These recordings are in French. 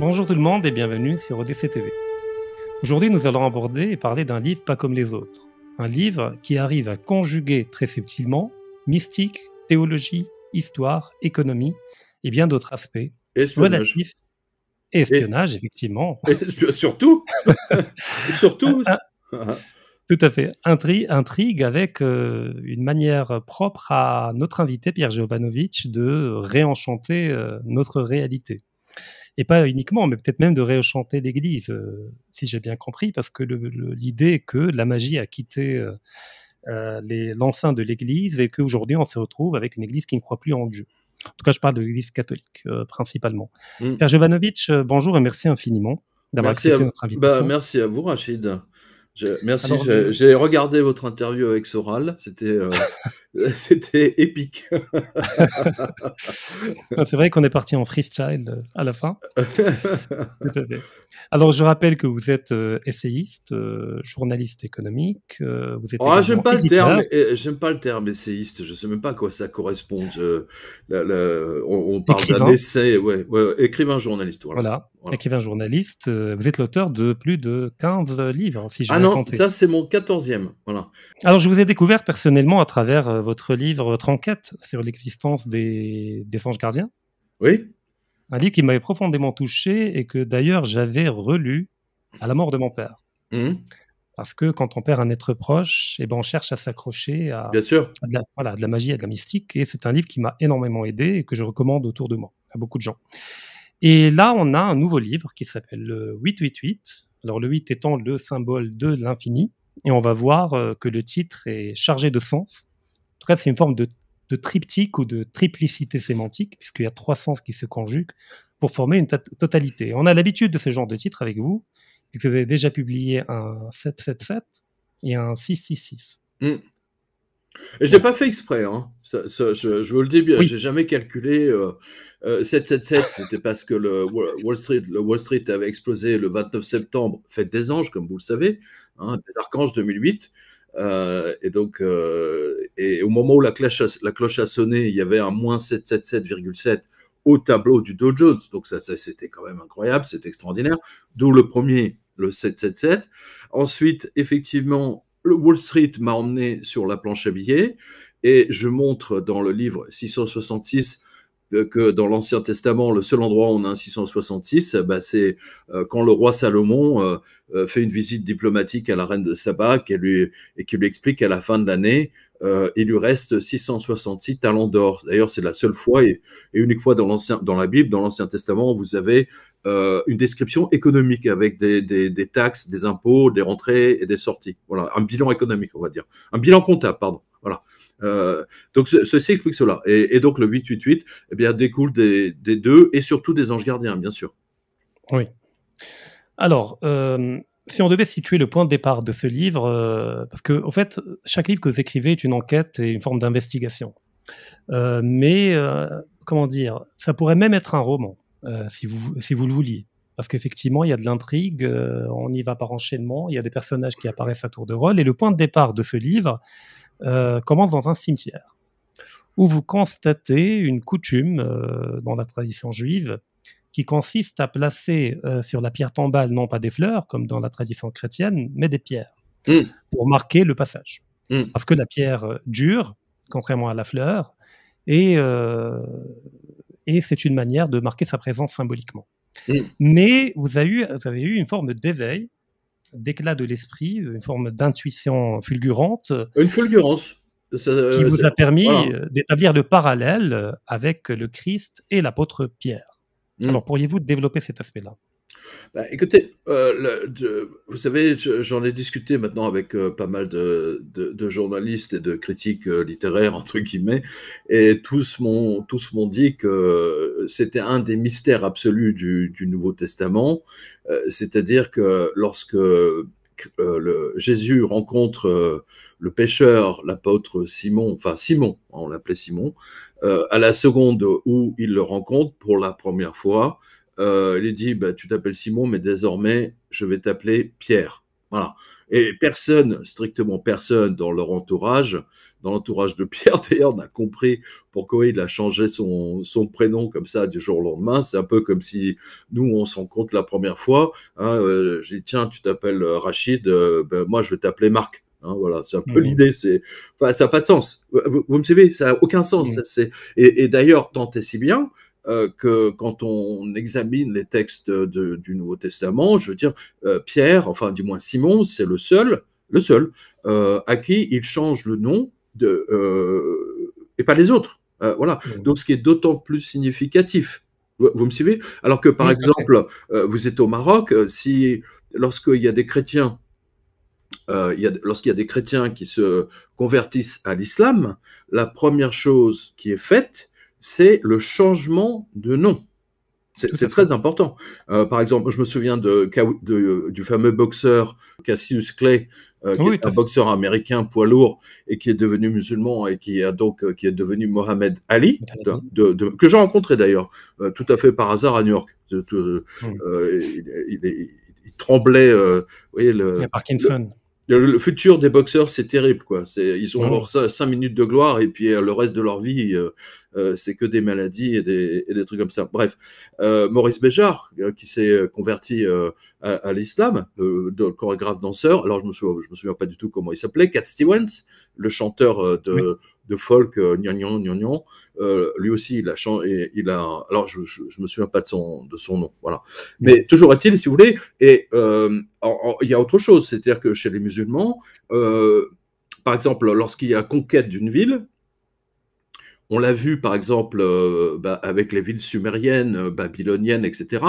Bonjour tout le monde et bienvenue sur ODC TV. Aujourd'hui, nous allons aborder et parler d'un livre pas comme les autres. Un livre qui arrive à conjuguer très subtilement mystique, théologie, histoire, économie et bien d'autres aspects relatifs. Et espionnage, effectivement. surtout Surtout ah. Tout à fait. Intrigue, intrigue avec euh, une manière propre à notre invité Pierre Jovanovic de réenchanter euh, notre réalité et pas uniquement, mais peut-être même de réenchanter l'Église, euh, si j'ai bien compris, parce que l'idée est que la magie a quitté euh, euh l'enceinte de l'Église et qu'aujourd'hui on se retrouve avec une Église qui ne croit plus en Dieu. En tout cas, je parle de l'Église catholique euh, principalement. Mm. Père Jovanovic, bonjour et merci infiniment d'avoir accepté notre bah, invitation. merci à vous, Rachid merci, euh, j'ai regardé votre interview avec Soral, c'était euh, c'était épique. Ah, c'est vrai qu'on est parti en freestyle euh, à la fin. Alors je rappelle que vous êtes essayiste, journaliste économique, vous êtes ah, j'aime pas le terme, pas le terme essayiste, je sais même pas à quoi ça correspond. on, parle d'un essai, ouais, écrivain journaliste. Voilà. écrivain journaliste, vous êtes l'auteur de plus de 15 livres si je ah ça c'est mon quatorzième. Voilà. Alors je vous ai découvert personnellement à travers euh, votre livre, votre enquête sur l'existence des, des anges gardiens. Oui. Un livre qui m'avait profondément touché et que d'ailleurs j'avais relu à la mort de mon père. Mmh. Parce que quand on perd un être proche, et eh ben on cherche à s'accrocher à, Bien de la, voilà, de la magie, à de la mystique. Et c'est un livre qui m'a énormément aidé et que je recommande autour de moi à beaucoup de gens. Et là, on a un nouveau livre qui s'appelle 888, euh, alors le 8 étant le symbole de l'infini, et on va voir euh, que le titre est chargé de sens. En tout cas, c'est une forme de, triptyque ou de triplicité sémantique, puisqu'il y a trois sens qui se conjuguent pour former une totalité. On a l'habitude de ce genre de titre avec vous, puisque vous avez déjà publié un 777 et un 666. Et je n'ai pas fait exprès. Hein. je, vous le dis bien, je j'ai jamais calculé. 777, euh, euh, c'était parce que le Wall, Street, le Wall Street avait explosé le 29 septembre, fête des anges, comme vous le savez, hein, des archanges 2008. Euh, et donc, et au moment où la cloche, a, la cloche a sonné, il y avait un moins 777,7 au tableau du Dow Jones. Donc ça, ça c'était quand même incroyable, c'est extraordinaire. D'où le premier, le 777. Ensuite, effectivement, le Wall Street m'a emmené sur la planche à billets et je montre dans le livre 666 euh, que dans l'Ancien Testament, le seul endroit où on a un 666, eh ben, c'est euh, quand le roi Salomon euh, fait une visite diplomatique à la reine de Saba et, lui, et qui lui explique qu'à la fin de l'année, il lui reste 666 talents d'or. D'ailleurs, c'est la seule fois et, unique fois dans, dans la Bible, dans l'Ancien Testament, vous avez euh, une description économique avec des, taxes, des impôts, des rentrées et des sorties. Voilà, un bilan économique, on va dire. Un bilan comptable, pardon. Voilà. Euh, donc ceci explique cela. Et, donc le 888 eh bien, découle des, deux et surtout des anges gardiens, bien sûr. Oui. Alors, euh, si on devait situer le point de départ de ce livre, parce que au fait, chaque livre que vous écrivez est une enquête et une forme d'investigation. mais, comment dire, ça pourrait même être un roman. Euh, si, vous, si vous le vouliez. Parce qu'effectivement, il y a de l'intrigue, euh, on y va par enchaînement, il y a des personnages qui apparaissent à tour de rôle, et le point de départ de ce livre euh, commence dans un cimetière, où vous constatez une coutume dans la tradition juive qui consiste à placer sur la pierre tombale non pas des fleurs, comme dans la tradition chrétienne, mais des pierres, hmm. pour marquer le passage. Hmm. Parce que la pierre dure, contrairement à la fleur, et et c'est une manière de marquer sa présence symboliquement. Mm. Mais vous avez, eu, une forme d'éveil, d'éclat de l'esprit, une forme d'intuition fulgurante. Une fulgurance. Euh, qui vous a permis euh, d'établir le parallèle avec le Christ et l'apôtre Pierre. Mm. Alors pourriez-vous développer cet aspect-là bah, écoutez, euh, vous savez, j'en ai discuté maintenant avec euh, pas mal de, de, journalistes et de critiques euh, littéraires entre guillemets, et tous m'ont tous m'ont dit que c'était un des mystères absolus du, Nouveau Testament, c'est-à-dire que lorsque Jésus rencontre le pêcheur, l'apôtre Simon, enfin Simon, on l'appelait Simon, à la seconde où il le rencontre pour la première fois, euh, lui dit bah, Tu t'appelles Simon, mais désormais, je vais t'appeler Pierre. Voilà. Et personne, strictement personne dans leur entourage, dans l'entourage de Pierre d'ailleurs, n'a compris pourquoi il a changé son, son, prénom comme ça du jour au lendemain. C'est un peu comme si nous, on s'en compte la première fois. Hein, euh, J'ai Tiens, tu t'appelles euh, Rachid, euh, ben, moi je vais t'appeler Marc. Hein, voilà, c'est un peu mmh. l'idée. C'est, enfin, ça n'a pas de sens. Vous, me savez, Ça n'a aucun sens. Mmh. et, et d'ailleurs, tant est si bien euh, que quand on examine les textes du Nouveau Testament, je veux dire, euh, Pierre, enfin du moins Simon, c'est le seul, le seul, euh, à qui il change le nom de, et pas les autres. voilà. Donc ce qui est d'autant plus significatif. Vous me suivez Alors que, par exemple, vous êtes au Maroc, si lorsqu'il y a des chrétiens, lorsqu'il y a des chrétiens qui se convertissent à l'islam, la première chose qui est faite, c'est le changement de nom. C'est très important. Euh, par exemple, je me souviens de, du fameux boxeur Cassius Clay, euh, est un boxeur américain poids lourd et qui est devenu musulman et qui a donc euh, qui est devenu Mohamed Ali, que j'ai rencontré d'ailleurs tout à fait par hasard à New York. il, il, tremblait, Parkinson le futur des boxeurs, c'est terrible. Quoi. Ils ont ah encore 5 minutes de gloire et puis euh, le reste de leur vie, euh, euh, c'est que des maladies et des, trucs comme ça. Bref, Maurice Béjart, qui s'est converti à, l'islam, le chorégraphe danseur, alors je ne me, souviens, pas du tout comment il s'appelait, Cat Stevens, le chanteur de, folk, Gnagnon Gnagnon ». Euh, lui aussi, il a, changé, il a alors je, ne me souviens pas de son, de son nom, voilà. Mm. Mais toujours est-il, si vous voulez, et euh, il y a autre chose, c'est-à-dire que chez les musulmans, euh, par exemple, lorsqu'il y a conquête d'une ville, on l'a vu par exemple bah, avec les villes sumériennes, babyloniennes, etc.,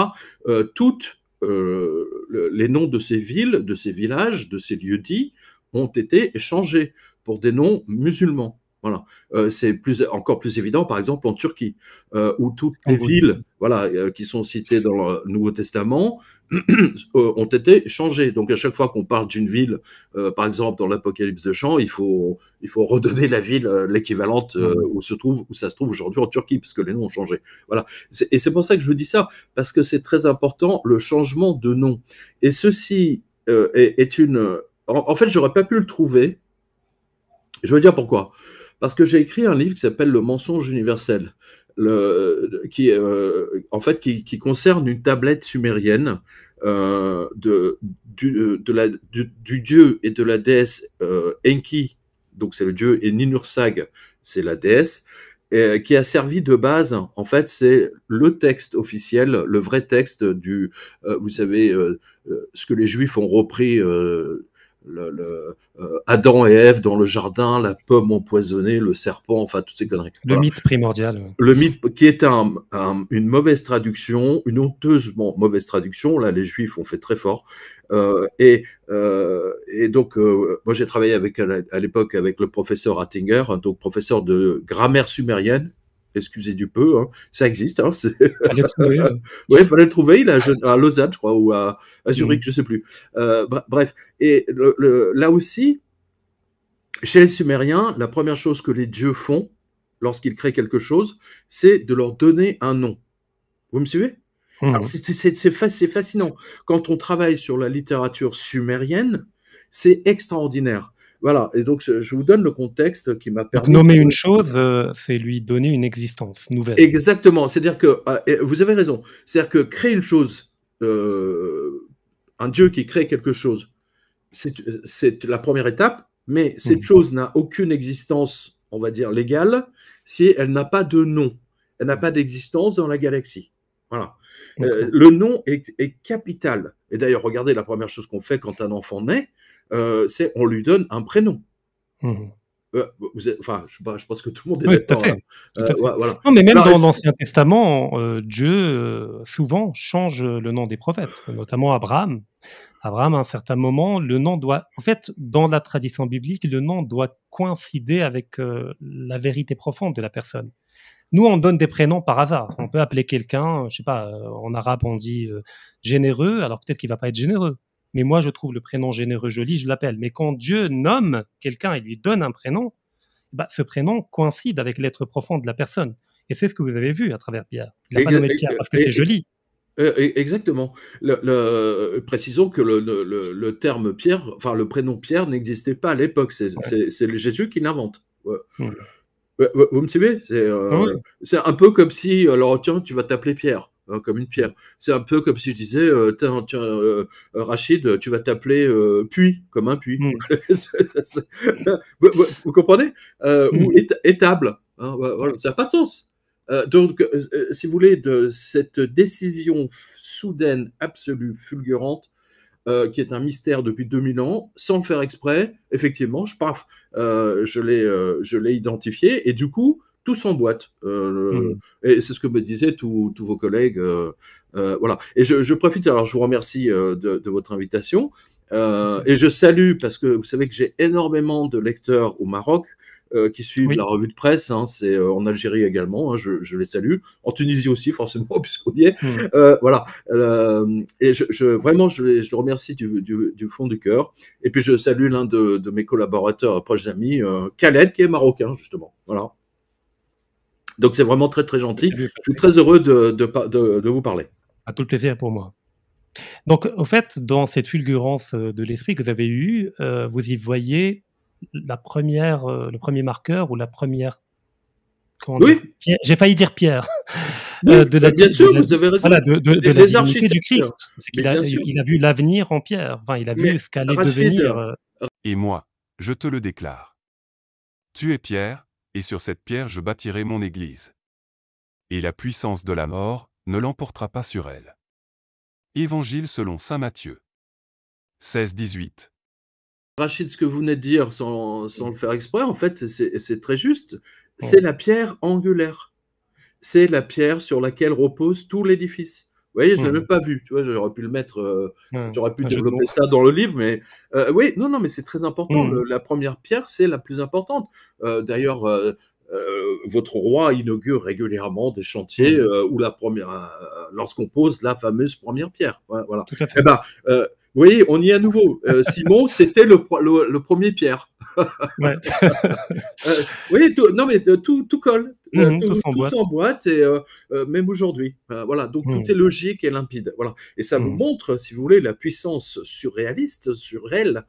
toutes les noms de ces villes, de ces villages, de ces lieux-dits ont été échangés pour des noms musulmans. Voilà, euh, c'est plus encore plus évident, par exemple en Turquie, euh, où toutes les villes, voilà, euh, qui sont citées dans le Nouveau Testament, ont été changées. Donc à chaque fois qu'on parle d'une ville, par exemple dans l'Apocalypse de Jean, il faut il faut redonner la ville l'équivalente où se trouve où ça se trouve aujourd'hui en Turquie, puisque les noms ont changé. Voilà, et c'est pour ça que je vous dis ça parce que c'est très important le changement de nom. Et ceci est, une, en, en fait, j'aurais pas pu le trouver. Je veux dire pourquoi. Parce que j'ai écrit un livre qui s'appelle Le mensonge universel, le, qui, euh, en fait, qui, concerne une tablette sumérienne euh, de, du, de la, du, dieu et de la déesse euh, Enki, donc c'est le dieu, et Ninursag, c'est la déesse, et, qui a servi de base. En fait, c'est le texte officiel, le vrai texte du, vous savez, ce que les Juifs ont repris. Euh, Adam et Ève dans le jardin, la pomme empoisonnée, le serpent, enfin toutes ces conneries. Le mythe primordial. Le mythe qui est un, une mauvaise traduction, une honteusement mauvaise traduction. Là, les Juifs ont fait très fort. Euh, et, euh, et, donc, moi, j'ai travaillé avec à l'époque avec le professeur Attinger, donc professeur de grammaire sumérienne excusez du peu, hein. ça existe. il hein, fallait le trouver. Il à, Lausanne, je crois, ou à, mm-hmm. Zurich, je sais plus. Euh, bref, et là aussi, chez les Sumériens, la première chose que les dieux font lorsqu'ils créent quelque chose, c'est de leur donner un nom. Vous me suivez mm-hmm. C'est fascinant. Quand on travaille sur la littérature sumérienne, c'est extraordinaire. Voilà, et donc je vous donne le contexte qui m'a permis. Donc, nommer une chose, euh, c'est lui donner une existence nouvelle. Exactement, c'est-à-dire que, euh, vous avez raison, c'est-à-dire que créer une chose, euh, un Dieu qui crée quelque chose, c'est la première étape, mais cette hmm. chose n'a aucune existence, on va dire, légale, si elle n'a pas de nom, elle n'a hmm. pas d'existence dans la galaxie. Voilà. le nom est capital. Et d'ailleurs, regardez la première chose qu'on fait quand un enfant naît, euh, c'est on lui donne un prénom. Mhm. Euh, enfin, je, pense que tout le monde est d'accord. voilà. Non, mais même dans l'Ancien Testament, euh, Dieu souvent change le nom des prophètes, notamment Abraham. Abraham, à un certain moment, le nom doit, en fait, dans la tradition biblique, le nom doit coïncider avec la vérité profonde de la personne. Nous, on donne des prénoms par hasard. On peut appeler quelqu'un, je sais pas, en arabe, on dit généreux, alors peut-être qu'il va pas être généreux. Mais moi, je trouve le prénom généreux joli, je l'appelle. Mais quand Dieu nomme quelqu'un et lui donne un prénom, bah, ce prénom coïncide avec l'être profond de la personne. Et c'est ce que vous avez vu à travers Pierre. Il n'a pas nommé Pierre parce que c'est e- joli. E- e- exactement. précisons que le, terme Pierre, enfin le prénom Pierre n'existait pas à l'époque. C'est Jésus qui l'invente. Euh, vous me suivez euh, ah C'est un peu comme si, euh, alors tiens, tu vas t'appeler Pierre. Hein, comme une pierre. C'est un peu comme si je disais, euh, tiens, tiens, euh, Rachid, tu vas t'appeler euh, Puy, comme un puits. Hmm. vous, comprenez euh, Ou hmm. étable. Hein, voilà, ça n'a pas de sens. donc, si vous voulez, de cette décision soudaine, absolue, fulgurante, qui est un mystère depuis 2000 ans, sans le faire exprès, effectivement, je, euh, je l'ai identifié. Et du coup, tout s'emboîte. Euh, hmm. Et c'est ce que me disaient tous vos collègues. Euh, euh, voilà. Et je, je, profite, alors je vous remercie euh, de, de, votre invitation. Euh, et je salue, parce que vous savez que j'ai énormément de lecteurs au Maroc qui suivent la revue de presse. Hein, c'est en Algérie également, hein, je, je, les salue. En Tunisie aussi, forcément, puisqu'on y est. Hmm. voilà. et je, je, vraiment, je, les, je remercie du, du, fond du cœur. Et puis je salue l'un de, de, mes collaborateurs, proches amis, Khaled, qui est marocain, justement. Voilà. Donc c'est vraiment très très gentil. Je suis très heureux de, de, vous parler. À tout le plaisir pour moi. Donc au fait, dans cette fulgurance euh, de l'esprit que vous avez eue, euh, vous y voyez la première, euh, le premier marqueur ou la première... oui. J'ai failli dire Pierre. de bien sûr, de vous avez raison. Voilà, de, la du Christ. Il a, vu l'avenir en Pierre. Enfin, il a vu ce qu'allait devenir. Et moi, je te le déclare. Tu es Pierre, et sur cette pierre je bâtirai mon Église. Et la puissance de la mort ne l'emportera pas sur elle. Évangile selon Saint Matthieu. 16-18. Rachid, ce que vous venez de dire sans, sans le faire exprès, en fait, c'est très juste. C'est la pierre angulaire. C'est la pierre sur laquelle repose tout l'édifice voyez, je ne l'ai mmh. pas vu. Tu vois, j'aurais pu le mettre, euh, j'aurais pu développer ça dans le livre, mais euh, oui, non, non, mais c'est très important. Mmh. la première pierre, c'est la plus importante. Euh, d'ailleurs, votre roi inaugure régulièrement des chantiers mmh. où la première, lorsqu'on pose la fameuse première pierre. Voilà. Tout à fait. Eh ben, oui, on y est à nouveau. Simon, c'était le, le, premier pierre. Euh, oui, tout, non, mais euh, tout, tout colle. Euh, mhm, tout, s'emboîte et même aujourd'hui. voilà, donc tout mhm. est logique et limpide. Voilà, et ça vous mhm. montre, si vous voulez, la puissance surréaliste, surréelle,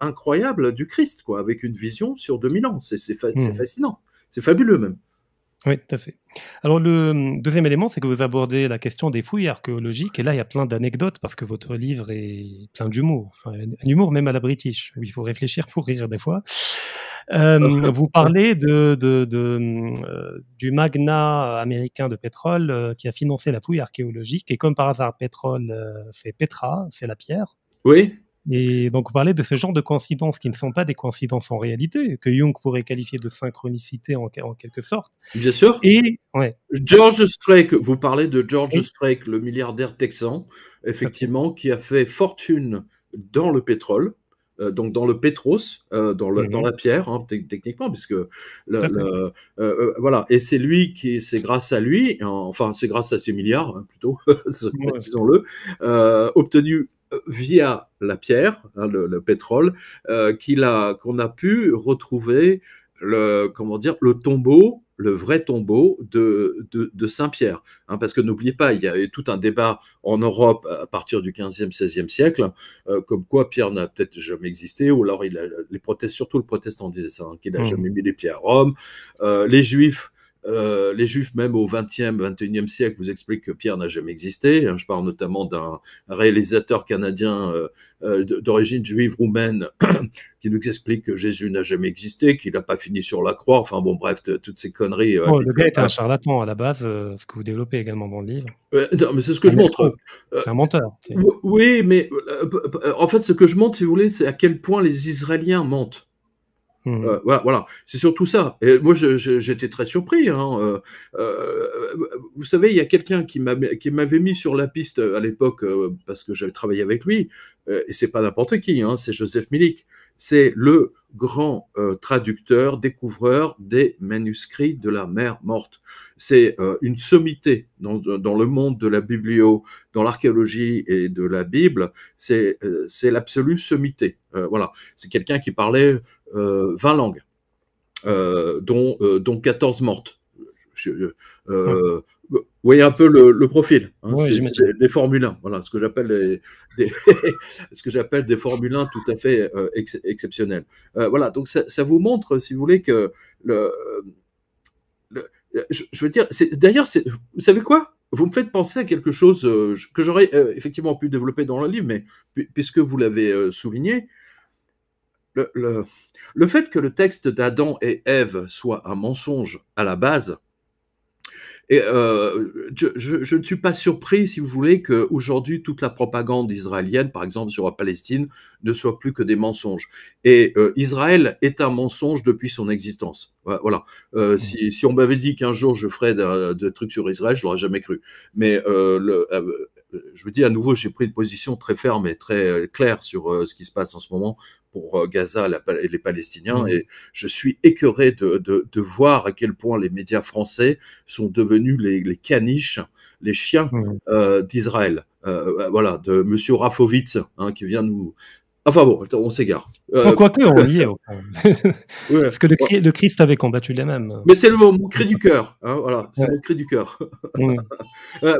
incroyable du Christ, quoi, avec une vision sur 2000 ans. C'est fascinant, c'est fabuleux même. Oui, tout à fait. Alors le deuxième élément, c'est que vous abordez la question des fouilles archéologiques, et là il y a plein d'anecdotes parce que votre livre est plein d'humour, enfin, un humour même à la british, où il faut réfléchir pour rire des fois. Euh, vous parlez de, euh, du magna américain de pétrole euh, qui a financé la fouille archéologique, et comme par hasard, pétrole, c'est Petra, c'est la pierre. Oui. Et donc, vous parlez de ce genre de coïncidences qui ne sont pas des coïncidences en réalité, que Jung pourrait qualifier de synchronicité en, quelque sorte. Bien sûr. Et George Strake, vous parlez de George Strake, le milliardaire texan, effectivement, qui a fait fortune dans le pétrole. Euh, donc dans le pétros, euh, dans, le, dans, mhm. la pierre, hein, techniquement, puisque euh, voilà. Et c'est lui qui, c'est grâce à lui, enfin c'est grâce à ses milliards hein, plutôt, disons-le, obtenu euh, via la pierre, hein, le, pétrole, euh, qu'on a, pu retrouver le, comment dire, le tombeau, le vrai tombeau de, Saint-Pierre. Hein, parce que n'oubliez pas, il y a eu tout un débat en Europe à partir du 15e, 16e siècle, euh, comme quoi Pierre n'a peut-être jamais existé, ou alors il les protestants, surtout le protestant disait ça, hein, qu'il n'a mmh. jamais mis les pieds à Rome. les juifs euh, les Juifs, même au XXe, XXIe siècle, vous expliquent que Pierre n'a jamais existé. Hein. Je parle notamment d'un réalisateur canadien euh, euh, d'origine juive roumaine qui nous explique que Jésus n'a jamais existé, qu'il n'a pas fini sur la croix. Enfin bon, bref, toutes ces conneries. Oh, le gars est un charlatan à la base, ce que vous développez également dans le livre. non, mais c'est ce que je ah, montre. C'est un menteur. Oui, mais en fait, ce que je montre, si vous voulez, c'est à quel point les Israéliens mentent. Mmh. Euh, voilà, c'est surtout ça. Et moi, j'étais très surpris. Hein, euh, euh, vous savez, il y a quelqu'un qui m'avait mis sur la piste à l'époque parce que j'avais travaillé avec lui, et c'est pas n'importe qui, hein, c'est Joseph Milik. C'est le grand traducteur, découvreur des manuscrits de la mer morte. C'est une sommité dans, dans, le monde de la biblio, dans l'archéologie et de la Bible. C'est l'absolue sommité. voilà, c'est quelqu'un qui parlait 20 euh, langues, euh, dont, euh, dont, 14 mortes. Vous voyez un peu le, profil. Hein, des Formule 1. Voilà ce que j'appelle des, ce que j'appelle des Formule 1 tout à fait exceptionnels. voilà, donc ça, vous montre, si vous voulez, que le, je, veux dire, d'ailleurs, vous savez quoi Vous me faites penser à quelque chose que j'aurais effectivement pu développer dans le livre, mais puisque vous l'avez souligné, le, le, fait que le texte d'Adam et Ève soit un mensonge à la base, et euh, je, ne suis pas surpris, si vous voulez, qu'aujourd'hui, toute la propagande israélienne, par exemple sur la Palestine, ne soit plus que des mensonges. Et euh, Israël est un mensonge depuis son existence. Voilà. Euh, mmh. si, on m'avait dit qu'un jour je ferais des trucs sur Israël, je l'aurais jamais cru. Mais le, je vous dis à nouveau, j'ai pris une position très ferme et très claire sur ce qui se passe en ce moment pour euh, Gaza et les Palestiniens. Mmh. Et je suis écœuré de, voir à quel point les médias français sont devenus les, caniches, les chiens mmh. euh, d'Israël. Euh, voilà, de M. Rafovitz, hein, qui vient nous Enfin bon, on s'égare. Euh... Quoique, on y est. Parce que le, Christ avait combattu les mêmes. Mais c'est le mon hein, cri du cœur. voilà, c'est le cri du cœur.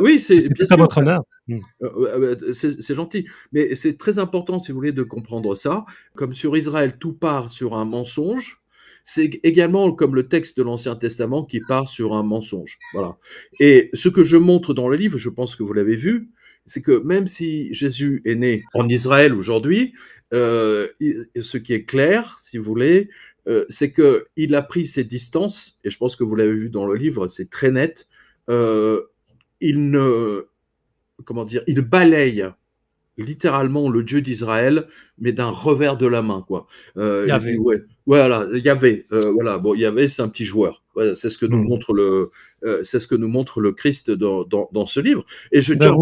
oui, c'est bien votre honneur. Hmm. Euh, c'est gentil. Mais c'est très important, si vous voulez, de comprendre ça. Comme sur Israël, tout part sur un mensonge. C'est également comme le texte de l'Ancien Testament qui part sur un mensonge. Voilà. Et ce que je montre dans le livre, je pense que vous l'avez vu, c'est que même si Jésus est né en Israël aujourd'hui, euh, ce qui est clair, si vous voulez, euh, c'est qu'il a pris ses distances, et je pense que vous l'avez vu dans le livre, c'est très net, euh, il ne, comment dire, il balaye littéralement le Dieu d'Israël, mais d'un revers de la main, quoi. Euh, Yahvé. voilà, Yahvé. Euh, voilà, bon, Yahvé, c'est un petit joueur. c'est ce que nous hmm. montre le, euh, c'est ce que nous montre le Christ dans, dans, ce livre. Et je ben,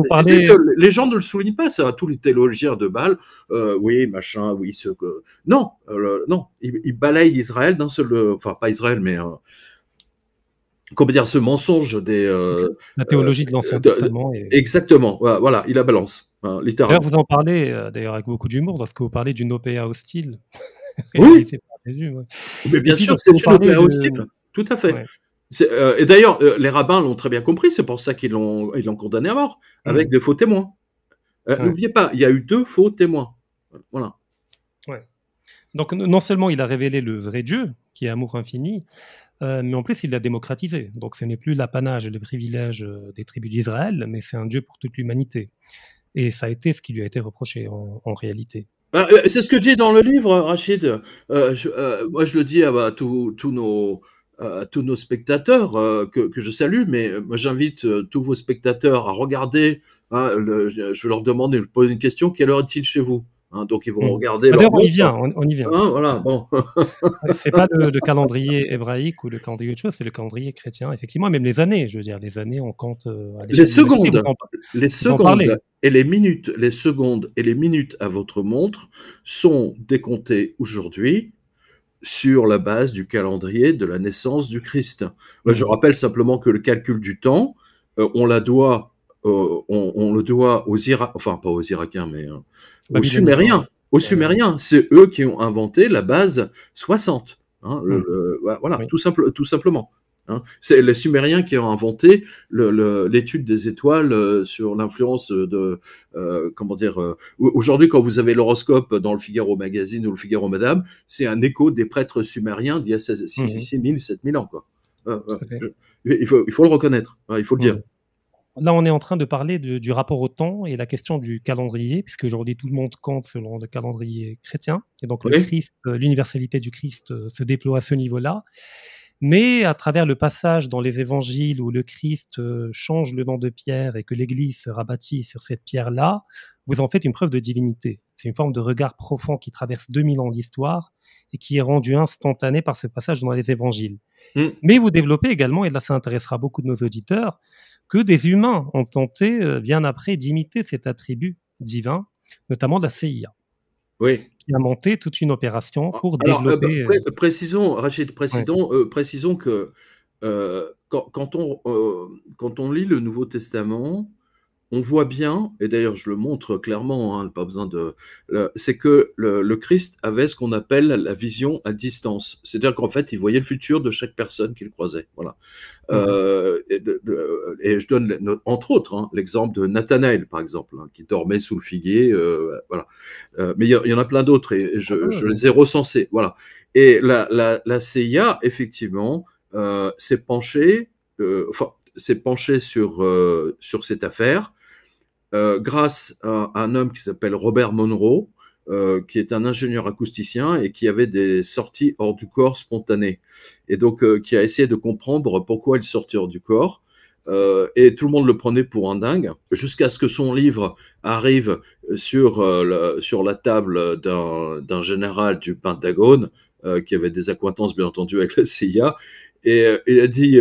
les gens ne le soulignent pas, ça. Tous les théologiens de Baal, euh, oui, machin, oui, ce non, non, il balaye Israël d'un seul, enfin pas Israël, mais comment dire, ce mensonge des la théologie de l'Ancien Testament. Exactement, voilà, voilà, il la balance. Enfin, vous en parlez euh, d'ailleurs avec beaucoup d'humour lorsque vous parlez d'une opéa hostile. oui. Mais bien sûr, c'est une OPA hostile. Tout à fait. Euh, et d'ailleurs, euh, les rabbins l'ont très bien compris, c'est pour ça qu'ils l'ont, ils condamné à mort, avec mm. des faux témoins. N'oubliez pas, il y a eu deux faux témoins. Voilà. Ouais. Donc, non seulement il a révélé le vrai Dieu, qui est amour infini, mais en plus il l'a démocratisé. Donc, ce n'est plus l'apanage et le privilège des tribus d'Israël, mais c'est un Dieu pour toute l'humanité. Et ça a été ce qui lui a été reproché en, réalité. Ah, euh, c'est ce que dit dans le livre, Rachid. Euh, euh, moi, je le dis à, à tous nos, spectateurs que, je salue, mais moi j'invite tous vos spectateurs à regarder. Hein, je vais leur demander, je pose une question quelle heure est-il chez vous Hein, donc ils vont hmm. regarder. Ah, on y vient, on, y vient. voilà, c'est pas le, calendrier hébraïque ou le calendrier autre chose, c'est le calendrier chrétien, effectivement. Même les années, je veux dire, les années, on compte. Euh, les, secondes, les secondes et les minutes, les secondes et les minutes à votre montre sont décomptées aujourd'hui sur la base du calendrier de la naissance du Christ. Je hmm. rappelle simplement que le calcul du temps, euh, on la doit euh, on, le doit aux Irakiens, enfin pas aux Irakiens, mais euh, bah, aux Sumériens. Aux Sumériens, c'est eux qui ont inventé la base 60. Hein, hmm. voilà, tout, simple, tout simplement. Hein. C'est les Sumériens qui ont inventé l'étude des étoiles euh, sur l'influence de comment dire. Aujourd'hui, quand vous avez l'horoscope dans le Figaro Magazine ou le Figaro Madame, c'est un écho des prêtres sumériens d'il y a 6000, 7000 hmm. ans. Quoi. Hein, il, faut, il faut le reconnaître, il faut le hmm. dire. Là, on est en train de parler du rapport au temps et la question du calendrier, puisque aujourd'hui tout le monde compte selon le calendrier chrétien. Et donc, euh, l'universalité du Christ euh, se déploie à ce niveau-là. Mais à travers le passage dans les évangiles où le Christ euh, change le nom de Pierre et que l'Église sera bâtie sur cette pierre-là, vous en faites une preuve de divinité. C'est une forme de regard profond qui traverse 2000 ans d'histoire et qui est rendu instantané par ce passage dans les évangiles. Mm. Mais vous développez également, et là ça intéressera beaucoup de nos auditeurs, que des humains ont tenté euh, bien après d'imiter cet attribut divin, notamment la CIA. Oui. qui a monté toute une opération ah, pour euh, développer. Euh, précisons, Rachid, précisons, précisons que quand, quand, on, quand on lit le Nouveau Testament, on voit bien, et d'ailleurs je le montre clairement, hein, pas besoin de, c'est que le, Christ avait ce qu'on appelle la vision à distance, c'est-à-dire qu'en fait il voyait le futur de chaque personne qu'il croisait. Voilà. Mmh. Euh, et, je donne entre autres hein, l'exemple de Nathanaël par exemple, hein, qui dormait sous le figuier, euh, voilà. Euh, mais il y, en a plein d'autres et, je, ah. les ai recensés, voilà. Et la, la, la CIA effectivement s'est penchée, enfin s'est penchée sur sur cette affaire euh, grâce à un homme qui s'appelle Robert Monroe, euh, qui est un ingénieur acousticien et qui avait des sorties hors du corps spontanées. Et donc, euh, qui a essayé de comprendre pourquoi il sortait hors du corps. et tout le monde le prenait pour un dingue, jusqu'à ce que son livre arrive sur, la table d'un général du Pentagone, qui avait des acquaintances bien entendu avec la CIA, et il a dit,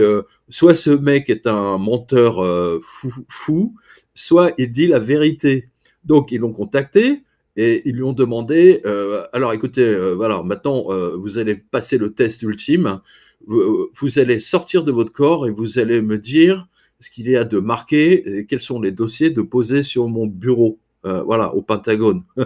soit ce mec est un menteur fou, fou soit il dit la vérité. Donc ils l'ont contacté et ils lui ont demandé, euh, alors écoutez, euh, voilà, maintenant euh, vous allez passer le test ultime, vous, vous, allez sortir de votre corps et vous allez me dire ce qu'il y a de marqué, et quels sont les dossiers de poser sur mon bureau. Euh, voilà, au Pentagone.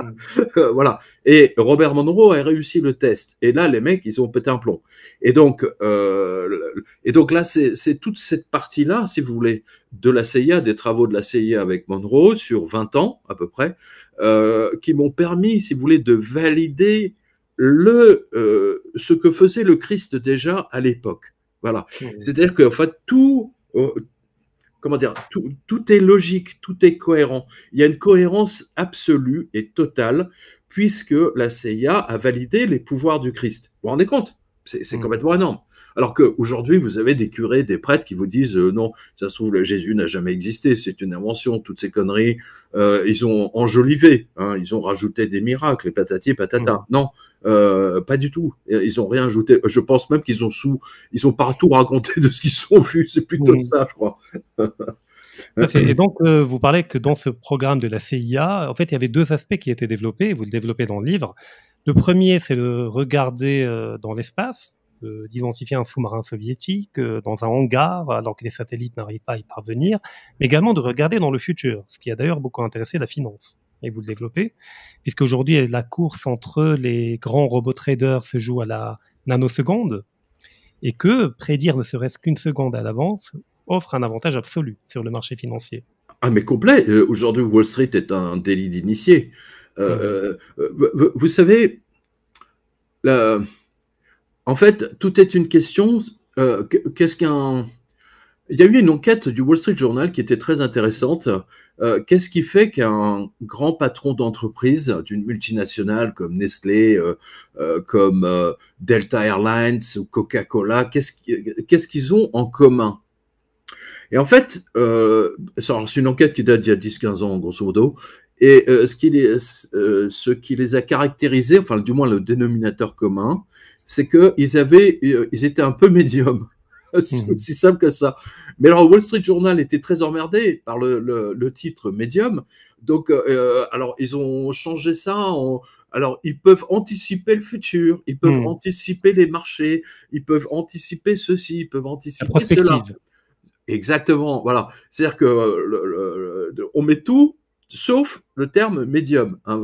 Mm. Euh, voilà. Et Robert Monroe a réussi le test. Et là, les mecs, ils ont pété un plomb. Et donc, euh, et donc là, c'est toute cette partie-là, si vous voulez, de la CIA, des travaux de la CIA avec Monroe sur 20 ans à peu près, qui m'ont permis, si vous voulez, de valider le, ce que faisait le Christ déjà à l'époque. Voilà. Mm. C'est-à-dire qu'en fait, tout, comment dire, tout, est logique, tout est cohérent. Il y a une cohérence absolue et totale, puisque la CIA a validé les pouvoirs du Christ. Vous vous rendez compte C'est mm. complètement énorme. Alors qu'aujourd'hui, vous avez des curés, des prêtres qui vous disent euh, non, ça se trouve, Jésus n'a jamais existé, c'est une invention, toutes ces conneries, euh, ils ont enjolivé, hein, ils ont rajouté des miracles, et patati patata. Mm. Non, euh, pas du tout. Ils ont rien ajouté. Je pense même qu'ils ont sous, ils ont partout raconté de ce qu'ils ont vu. C'est plutôt ça, je crois. Et donc, euh, vous parlez que dans ce programme de la CIA, en fait, il y avait deux aspects qui étaient développés. Vous le développez dans le livre. Le premier, c'est de regarder euh, dans l'espace, d'identifier un sous-marin soviétique dans un hangar, alors que les satellites n'arrivent pas à y parvenir, mais également de regarder dans le futur, ce qui a d'ailleurs beaucoup intéressé la finance et vous le développez, puisqu'aujourd'hui, la course entre les grands robots traders se joue à la nanoseconde, et que prédire ne serait-ce qu'une seconde à l'avance offre un avantage absolu sur le marché financier. Ah mais complet, euh, aujourd'hui Wall Street est un délit d'initié. Euh, mm. euh, vous, savez, en fait, tout est une question. Qu'est-ce qu'un il y a eu une enquête du Wall Street Journal qui était très intéressante. Euh, qu'est-ce qui fait qu'un grand patron d'entreprise d'une multinationale comme Nestlé, euh, euh, comme Delta Airlines ou Coca-Cola, qu'est-ce qu'ils ont en commun Et en fait, c'est une enquête qui date d'il y a 10-15 ans, grosso modo. Et ce, qui les, a caractérisés, enfin du moins le dénominateur commun, c'est qu'ils avaient, ils étaient un peu médiums. c'est mhm. aussi simple que ça. Mais alors, Wall Street Journal était très emmerdé par le, titre Medium. Donc, euh, euh, alors, ils ont changé ça Alors, ils peuvent anticiper le futur, ils peuvent mhm. anticiper les marchés, ils peuvent anticiper ceci, ils peuvent anticiper cela. Exactement, voilà. C'est-à-dire que on met tout sauf le terme médium, un,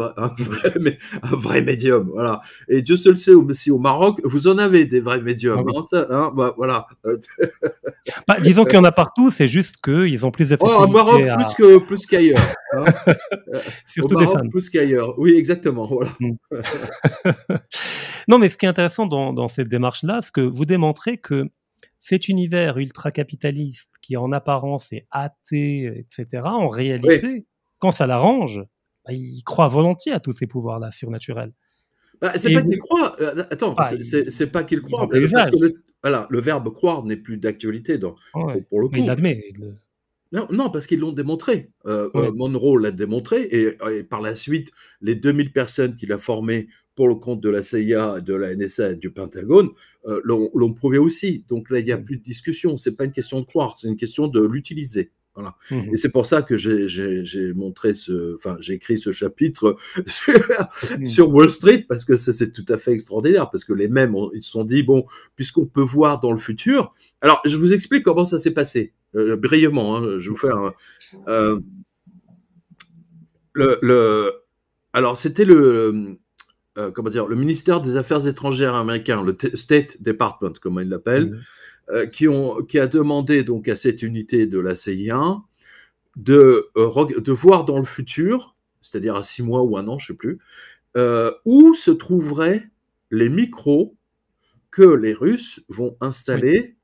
vrai, médium, voilà. Et Dieu seul sait si au Maroc, vous en avez des vrais médiums, ah hein, ça, hein, bah, voilà. Bah, disons qu'il y en a partout, c'est juste qu'ils ont plus d'efforts. Oh, au Maroc, plus, que, plus qu'ailleurs. Hein. Euh, Surtout des femmes. plus qu'ailleurs, oui, exactement, voilà. Mm. non, mais ce qui est intéressant dans, cette démarche-là, c'est que vous démontrez que cet univers ultra-capitaliste qui en apparence est athée, etc., en réalité quand ça l'arrange, bah, il croit volontiers à tous ces pouvoirs-là surnaturels. Bah, euh, ah, c'est pas qu'il croit. Attends, c'est pas qu'il croit. Parce que le, voilà, le verbe croire n'est plus d'actualité pour, le coup. il l'admet. Non, non, parce qu'ils l'ont démontré. Euh, euh, Monroe l'a démontré, et, par la suite, les 2000 personnes qu'il a formées pour le compte de la CIA, de la NSA et du Pentagone l'ont prouvé aussi. Donc là, il n'y a plus de discussion. C'est pas une question de croire, c'est une question de l'utiliser. Mmh Et c'est pour ça que j'ai montré ce, enfin, j'ai écrit ce chapitre mmh. sur Wall Street parce que c'est tout à fait extraordinaire parce que les mêmes, ils se sont dit bon, puisqu'on peut voir dans le futur. Alors, je vous explique comment ça s'est passé euh, brièvement. Hein, je vous fais un. Euh, le, alors, c'était le. Euh, comment dire, le ministère des Affaires étrangères américain, le State Department, comme il l'appelle, mmh euh, qui, a demandé donc à cette unité de la CIA euh, de, voir dans le futur, c'est-à-dire à six mois ou un an, je ne sais plus, euh, où se trouveraient les micros que les Russes vont installer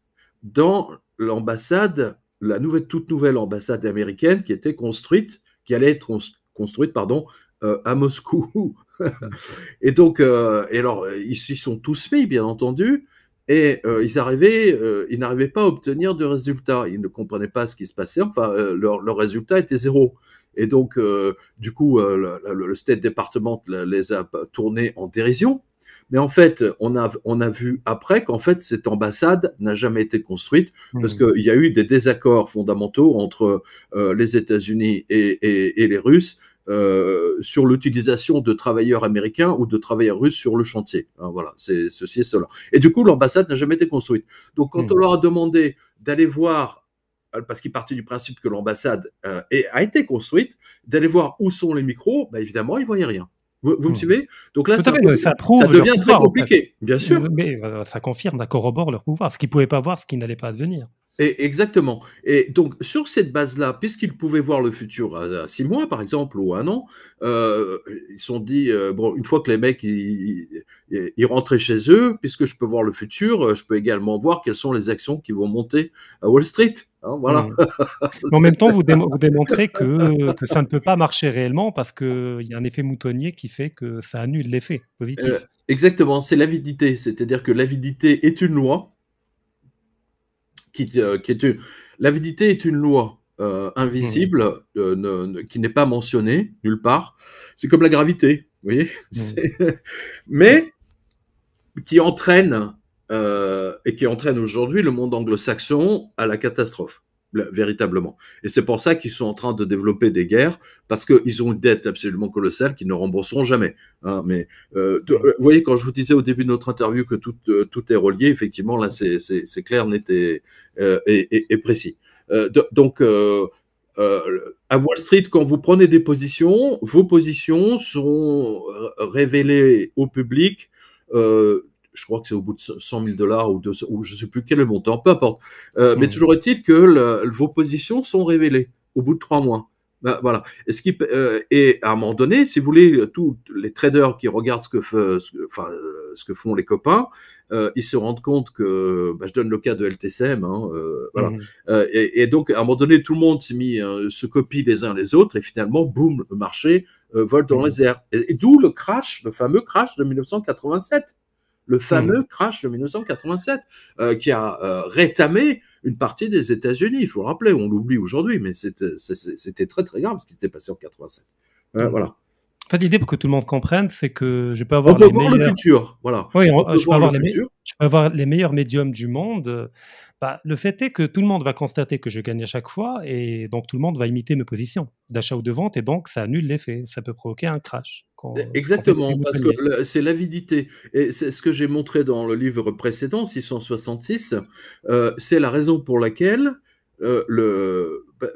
dans l'ambassade, la toute nouvelle ambassade américaine qui était construite, qui allait être construite, pardon, à Moscou. et donc, et alors, ils s'y sont tous mis, bien entendu, et euh, euh, ils n'arrivaient pas à obtenir de résultats. Ils ne comprenaient pas ce qui se passait. Enfin, euh, leur, résultat était zéro. Et donc, du coup, le, State Department les a tournés en dérision. Mais en fait, on a, vu après qu'en fait, cette ambassade n'a jamais été construite parce hmm. qu'il y a eu des désaccords fondamentaux entre les États-Unis et, les Russes euh, sur l'utilisation de travailleurs américains ou de travailleurs russes sur le chantier. Hein, voilà, c'est ceci et cela. Et du coup, l'ambassade n'a jamais été construite. Donc, quand hmm. on leur a demandé d'aller voir, euh, parce qu'ils partaient du principe que l'ambassade euh, a été construite, d'aller voir où sont les micros, bah, évidemment, ils ne voyaient rien. Vous, me hmm. suivez Donc là, ça, prouve devient très compliqué, bien sûr. Mais ça confirme, ça corrobore leur pouvoir, ce qu'ils ne pouvaient pas voir, ce qui n'allait pas advenir exactement. Et donc, sur cette base-là, puisqu'ils pouvaient voir le futur à, six mois, par exemple, ou un an, euh, ils se sont dit, euh, bon, une fois que les mecs, ils, rentraient chez eux, puisque je peux voir le futur, euh, je peux également voir quelles sont les actions qui vont monter à Wall Street. Hein, voilà. Mm. en même temps, vous, démontrez que, ça ne peut pas marcher réellement parce qu'il y a un effet moutonnier qui fait que ça annule l'effet positif. exactement, c'est l'avidité. C'est-à-dire que l'avidité est une loi euh, qui, est L'avidité est une loi euh, invisible mhm. euh, qui n'est pas mentionnée nulle part. C'est comme la gravité, vous voyez mhm. Mais qui entraîne, et qui entraîne aujourd'hui le monde anglo-saxon à la catastrophe véritablement. Et c'est pour ça qu'ils sont en train de développer des guerres, parce qu'ils ont une dette absolument colossale qu'ils ne rembourseront jamais. Hein. mais euh, vous voyez, quand je vous disais au début de notre interview que tout, euh, tout est relié, effectivement, là, c'est clair, net et, euh, et, précis. donc, à Wall Street, quand vous prenez des positions, vos positions sont révélées au public euh, je crois que c'est au bout de 100 000 dollars ou, je ne sais plus quel est le montant, peu importe. Euh, mais hmm. toujours est-il que vos positions sont révélées au bout de trois mois. Ben, voilà. Euh, et, à un moment donné, si vous voulez, tous les traders qui regardent ce que, euh, font les copains, ils se rendent compte que, ben, je donne le cas de LTCM, hein, hmm. Et, donc, à un moment donné, tout le monde se copie les uns les autres, et finalement, boum, le marché vole dans hmm. les airs. et d'où le crash, le fameux crash de 1987 le hmm. fameux crash de 1987, euh, qui a euh, rétamé une partie des États-Unis. Il faut le rappeler, on l'oublie aujourd'hui, mais c'était très très grave ce qui s'était passé en 87. Euh, hmm. Voilà. En fait, l'idée pour que tout le monde comprenne, c'est que je peux avoir le futur, avoir avoir les meilleurs médiums du monde bah, le fait est que tout le monde va constater que je gagne à chaque fois et donc tout le monde va imiter mes positions d'achat ou de vente et donc ça annule l'effet. Ça peut provoquer un crash. Exactement, parce que c'est l'avidité. Et c'est ce que j'ai montré dans le livre précédent, 666. Euh, c'est la raison pour laquelle euh, le, bah,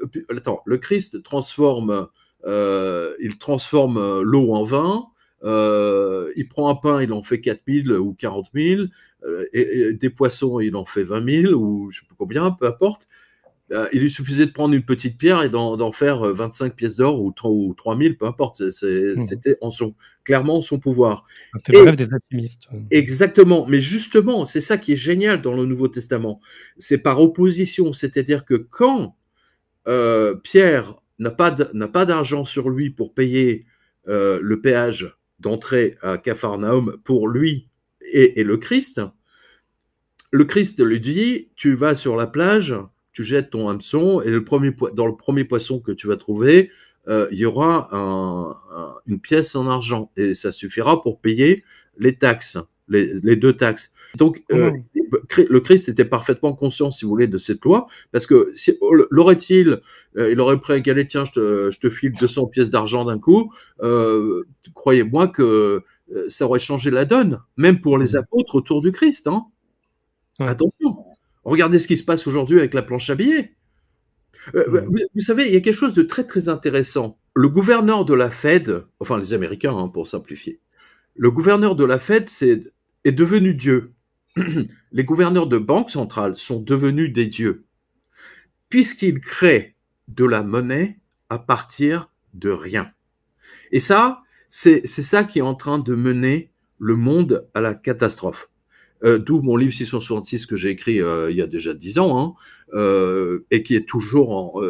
le Christ transforme, euh, il transforme l'eau en vin euh, il prend un pain, il en fait 4000 ou 40 000, euh, et, des poissons, il en fait 20 000 ou je ne sais plus combien, peu importe. Euh, il lui suffisait de prendre une petite pierre et d'en faire 25 pièces d'or ou, ou 3000, peu importe. Hmm. C'était en son, clairement son pouvoir. C'est le rêve des optimistes Exactement. Mais justement, c'est ça qui est génial dans le Nouveau Testament. C'est par opposition. C'est-à-dire que quand Pierre n'a pas d'argent sur lui pour payer le péage d'entrer à Capharnaüm pour lui et, le Christ, le Christ lui dit, tu vas sur la plage, tu jettes ton hameçon, et le premier, dans le premier poisson que tu vas trouver, euh, il y aura une pièce en argent, et ça suffira pour payer les taxes les, deux taxes. Donc, euh, le Christ était parfaitement conscient, si vous voulez, de cette loi, parce que oh, l'aurait-il, euh, il aurait prévu, tiens, je te, je te file 200 pièces d'argent d'un coup, euh, croyez-moi que ça aurait changé la donne, même pour les apôtres autour du Christ. Hein. Attention, regardez ce qui se passe aujourd'hui avec la planche à billets. vous, savez, il y a quelque chose de très très intéressant. Le gouverneur de la Fed, enfin les Américains hein, pour simplifier, le gouverneur de la Fed, c'est est devenu Dieu. Les gouverneurs de banques centrales sont devenus des dieux, puisqu'ils créent de la monnaie à partir de rien. Et ça, c'est ça qui est en train de mener le monde à la catastrophe. Euh, d'où mon livre 666 que j'ai écrit euh, il y a déjà dix ans, hein, euh, et qui est toujours en...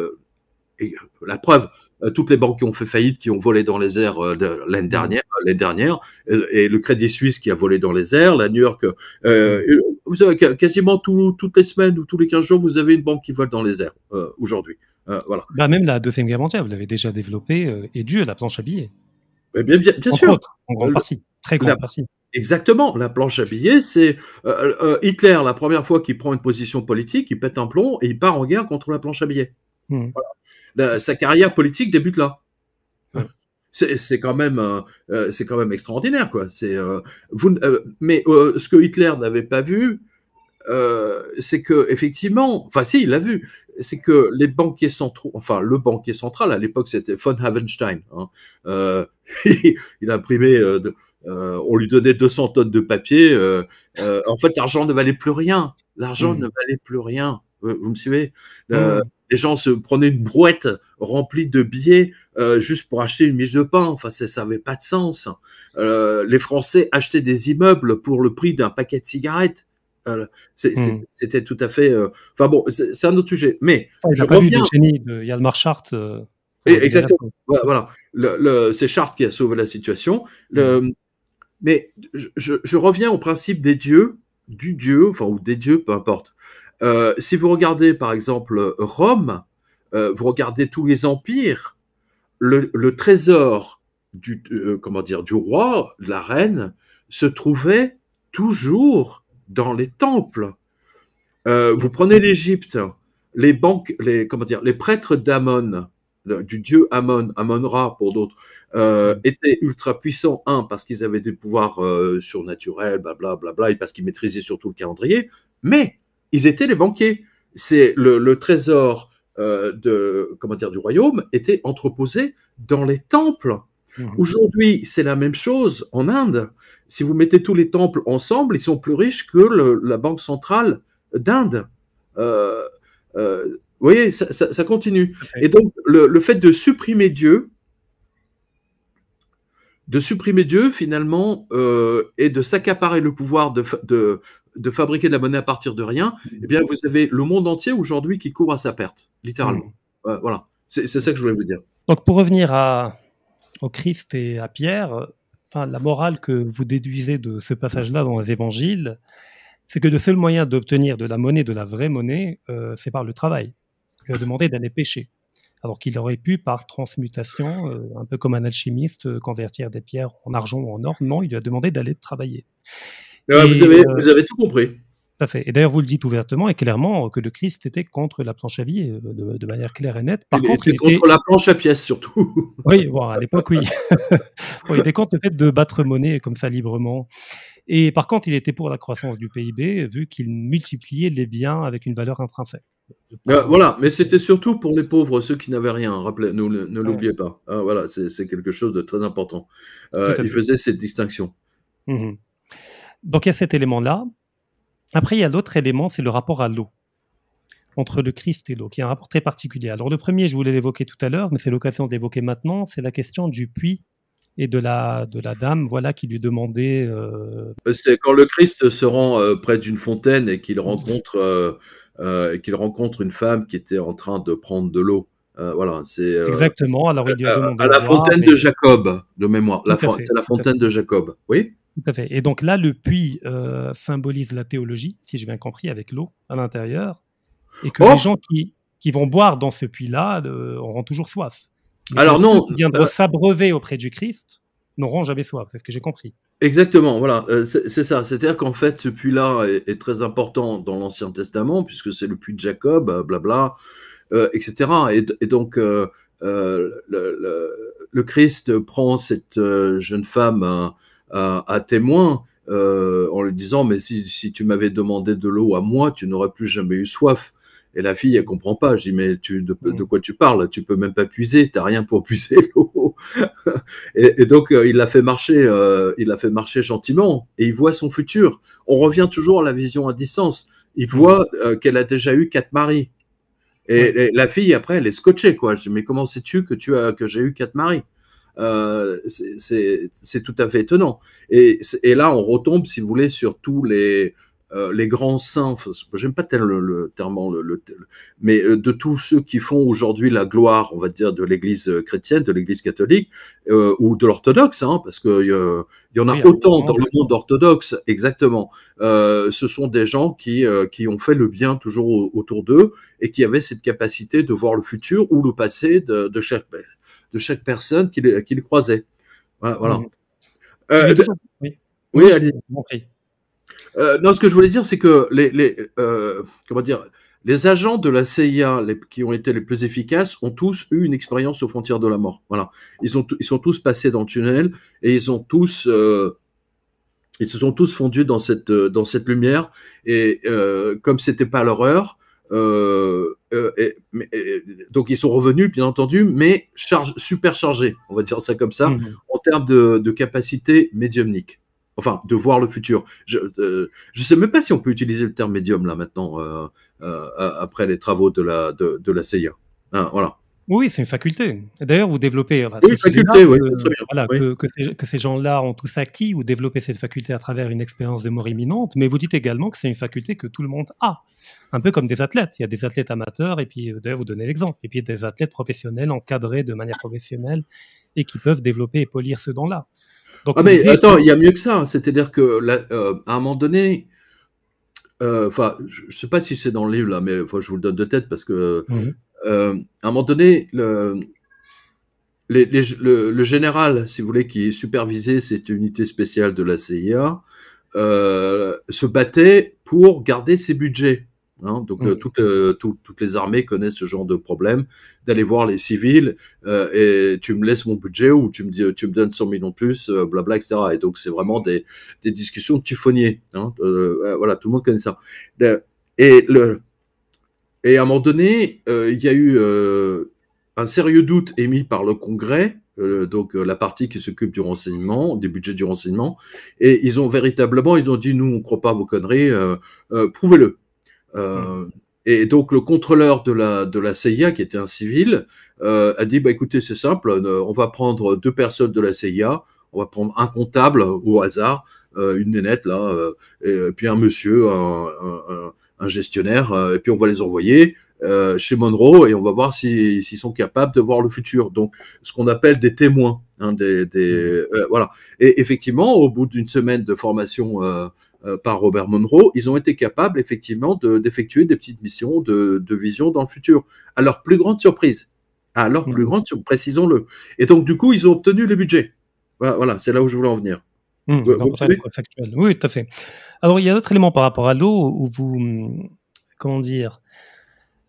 la preuve, euh, toutes les banques qui ont fait faillite, qui ont volé dans les airs euh, l'année dernière, mm. l'année euh, et, le Crédit Suisse qui a volé dans les airs, la New York. Mm. vous savez, quasiment toutes les semaines ou tous les 15 jours, vous avez une banque qui vole dans les airs aujourd'hui. voilà. Bah, même la deuxième guerre mondiale, vous l'avez déjà développée et due à la planche à billets. bien, bien, bien sûr. en grande partie, très grande Exactement, la planche à billets, c'est Hitler, la première fois qu'il prend une position politique, il pète un plomb et il part en guerre contre la planche à billets. Mm. Voilà. Bah, sa carrière politique débute là. C'est quand même, euh, euh, c'est quand même extraordinaire, quoi. C'est, euh, vous, mais ce que Hitler n'avait pas vu, c'est que effectivement, enfin si, il l'a vu, c'est que les banquiers centraux, enfin le banquier central à l'époque c'était von Havenstein, hein. il imprimait on lui donnait 200 tonnes de papier. en fait, l'argent ne valait plus rien. L'argent hmm. ne valait plus rien. Vous, me suivez ah les gens se prenaient une brouette remplie de billets euh, juste pour acheter une miche de pain. Enfin, ça n'avait pas de sens. Euh, les Français achetaient des immeubles pour le prix d'un paquet de cigarettes. Hmm. C'était tout à fait. Euh, enfin bon, c'est un autre sujet. Mais ah, je pas reviens. Vu le génie de Yann Marchart. exactement. Voilà, c'est Chart qui a sauvé la situation. Hmm. Mais je, je reviens au principe des dieux, du dieu, enfin ou des dieux, peu importe. Euh, si vous regardez par exemple Rome, euh, vous regardez tous les empires, le, trésor du, euh, comment dire, du roi, de la reine, se trouvait toujours dans les temples. vous prenez l'Égypte, les banques, les, comment dire, les prêtres d'Amon, du dieu Amon, Amon-Ra pour d'autres, étaient ultra puissants, un, parce qu'ils avaient des pouvoirs surnaturels, blablabla, bla, bla, et parce qu'ils maîtrisaient surtout le calendrier, mais ils étaient les banquiers. C'est le, trésor euh, de, comment dire, du royaume était entreposé dans les temples. Mmh. Aujourd'hui, c'est la même chose en Inde. Si vous mettez tous les temples ensemble, ils sont plus riches que la banque centrale d'Inde. Euh, euh, vous voyez, ça, continue. Et donc, le, fait de supprimer Dieu, de supprimer Dieu finalement et de s'accaparer le pouvoir de, de, de fabriquer de la monnaie à partir de rien, eh bien, vous avez le monde entier aujourd'hui qui court à sa perte, littéralement. Hmm. Euh, voilà, c'est ça que je voulais vous dire. Donc, pour revenir à, au Christ et à Pierre, enfin, la morale que vous déduisez de ce passage-là dans les évangiles, c'est que le seul moyen d'obtenir de la monnaie, de la vraie monnaie, euh, c'est par le travail. Il a demandé d'aller pêcher. Alors qu'il aurait pu, par transmutation, euh, un peu comme un alchimiste, convertir des pierres en argent ou en or. Non, il lui a demandé d'aller travailler vous, avez, euh, vous, avez, tout compris. Tout à fait. Et d'ailleurs, vous le dites ouvertement et clairement que le Christ était contre la planche à vie euh, de, manière claire et nette. Par il contre, était il contre la planche à pièces surtout. Oui, à l'époque, oui. il était contre le fait de battre monnaie comme ça librement. Et par contre, il était pour la croissance du PIB vu qu'il multipliait les biens avec une valeur intrinsèque. Euh, voilà, mais c'était surtout pour les pauvres, ceux qui n'avaient rien, rappelez, ne, ne l'oubliez pas. Ah, voilà, c'est quelque chose de très important. Euh, il faisait cette distinction. Mmh. Donc il y a cet élément-là. Après, il y a l'autre élément, c'est le rapport à l'eau, entre le Christ et l'eau, qui est un rapport très particulier. Alors le premier, je voulais l'évoquer tout à l'heure, mais c'est l'occasion d'évoquer maintenant, c'est la question du puits et de la, de la dame voilà qui lui demandait... Euh, c'est quand le Christ se rend euh, près d'une fontaine et qu'il rencontre, euh, qu'il rencontre une femme qui était en train de prendre de l'eau. voilà, c'est exactement. Alors à, la fontaine de Jacob de mémoire. c'est la fontaine de Jacob. Oui. Tout à fait. Et donc là, le puits euh, symbolise la théologie, si j'ai bien compris, avec l'eau à l'intérieur. Et que les gens qui, qui, vont boire dans ce puits-là euh, auront toujours soif. Alors non. Qui viendront euh, s'abreuver auprès du Christ n'auront jamais soif, c'est ce que j'ai compris. Exactement, voilà, euh, c'est ça. C'est-à-dire qu'en fait, ce puits-là est, très important dans l'Ancien Testament, puisque c'est le puits de Jacob, blabla, etc. Et, donc, le, le, Christ prend cette jeune femme à témoin euh, en lui disant Mais si, tu m'avais demandé de l'eau à moi, tu n'aurais plus jamais eu soif. Et la fille, elle comprend pas. Je dis Mais tu, de, mm. quoi tu parles Tu peux même pas puiser, tu n'as rien pour puiser l'eau. et, donc, euh, il l'a fait marcher euh, il l'a fait marcher gentiment et il voit son futur. On revient toujours à la vision à distance. Il mm. voit qu'elle a déjà eu quatre maris. Et, la fille, après, elle est scotchée. Quoi. Mais comment sais-tu que, tu as, que j'ai eu quatre maris euh, c'est tout à fait étonnant. Et, là, on retombe, si vous voulez, sur tous les, euh, les grands saints, j'aime pas tellement le, terme, le, mais euh, de tous ceux qui font aujourd'hui la gloire, on va dire, de l'Église chrétienne, de l'Église catholique ou de l'orthodoxe, hein, parce que y en a autant dans le monde orthodoxe, exactement. ce sont des gens qui qui ont fait le bien toujours autour d'eux et qui avaient cette capacité de voir le futur ou le passé de, de chaque ben, de chaque personne qu'il qu'il croisait. Voilà. Mm-hmm. Euh, oui, oui Euh, non, ce que je voulais dire, c'est que les, euh, comment dire, les agents de la CIA les, qui ont été les plus efficaces ont tous eu une expérience aux frontières de la mort. Voilà, ils ont ils sont tous passés dans le tunnel et ils ont tous euh, ils se sont tous fondus dans cette dans cette lumière et comme c'était pas l'horreur. Euh, euh, donc ils sont revenus, bien entendu, mais charge, superchargés, on va dire ça comme ça, mhm. en termes de, capacité médiumnique. Enfin, de voir le futur. Je ne euh, sais même pas si on peut utiliser le terme médium là maintenant, après les travaux de la, de, la CIA. Hein, voilà. Oui, c'est une faculté. D'ailleurs, vous développez. Enfin, oui, faculté, euh, oui, que, très bien. Que, ces, gens-là ont tous acquis ou développé cette faculté à travers une expérience de mort imminente, mais vous dites également que c'est une faculté que tout le monde a. Un peu comme des athlètes. Il y a des athlètes amateurs, et puis euh, d'ailleurs, vous donnez l'exemple. Et puis des athlètes professionnels encadrés de manière professionnelle et qui peuvent développer et polir ce don-là. ah, mais attends, il y a mieux que ça. C'est-à-dire que euh, à un moment donné, enfin, je ne sais pas si c'est dans le livre là, mais je vous le donne de tête parce que mhm. Euh, à un moment donné, le, le, général, si vous voulez, qui supervisait cette unité spéciale de la CIA, euh, se battait pour garder ses budgets. Hein. donc mmh. euh, toutes, les armées connaissent ce genre de problème, d'aller voir les civils et tu me laisses mon budget ou tu me, dis, tu me donnes 100 millions de plus, blabla, etc. Et donc c'est vraiment des, discussions de hein. voilà, tout le monde connaît ça. Et le, et à un moment donné, euh, il y a eu euh, un sérieux doute émis par le Congrès, euh, donc la partie qui s'occupe du renseignement, des budgets du renseignement, et ils ont véritablement, ils ont dit nous on ne croit pas à vos conneries, prouvez-le. Et donc le contrôleur de la de la CIA qui était un civil a dit bah écoutez c'est simple, on va prendre deux personnes de la CIA, on va prendre un comptable au hasard, une nénette là, et, puis un monsieur, un un gestionnaire, euh, et puis on va les envoyer euh, chez Monroe et on va voir s'ils sont capables de voir le futur. Donc, ce qu'on appelle des témoins. Hein, des, euh, voilà. Et effectivement, au bout d'une semaine de formation par Robert Monroe, ils ont été capables effectivement d'effectuer des petites missions de, de, vision dans le futur, à leur plus grande surprise. À leur mmh. plus grande surprise, précisons-le. Et donc, du coup, ils ont obtenu le budget Voilà, c'est là où je voulais en venir. Mmh, oui, tout à fait. Alors, il y a d'autres éléments par rapport à l'eau où vous, hum, comment dire,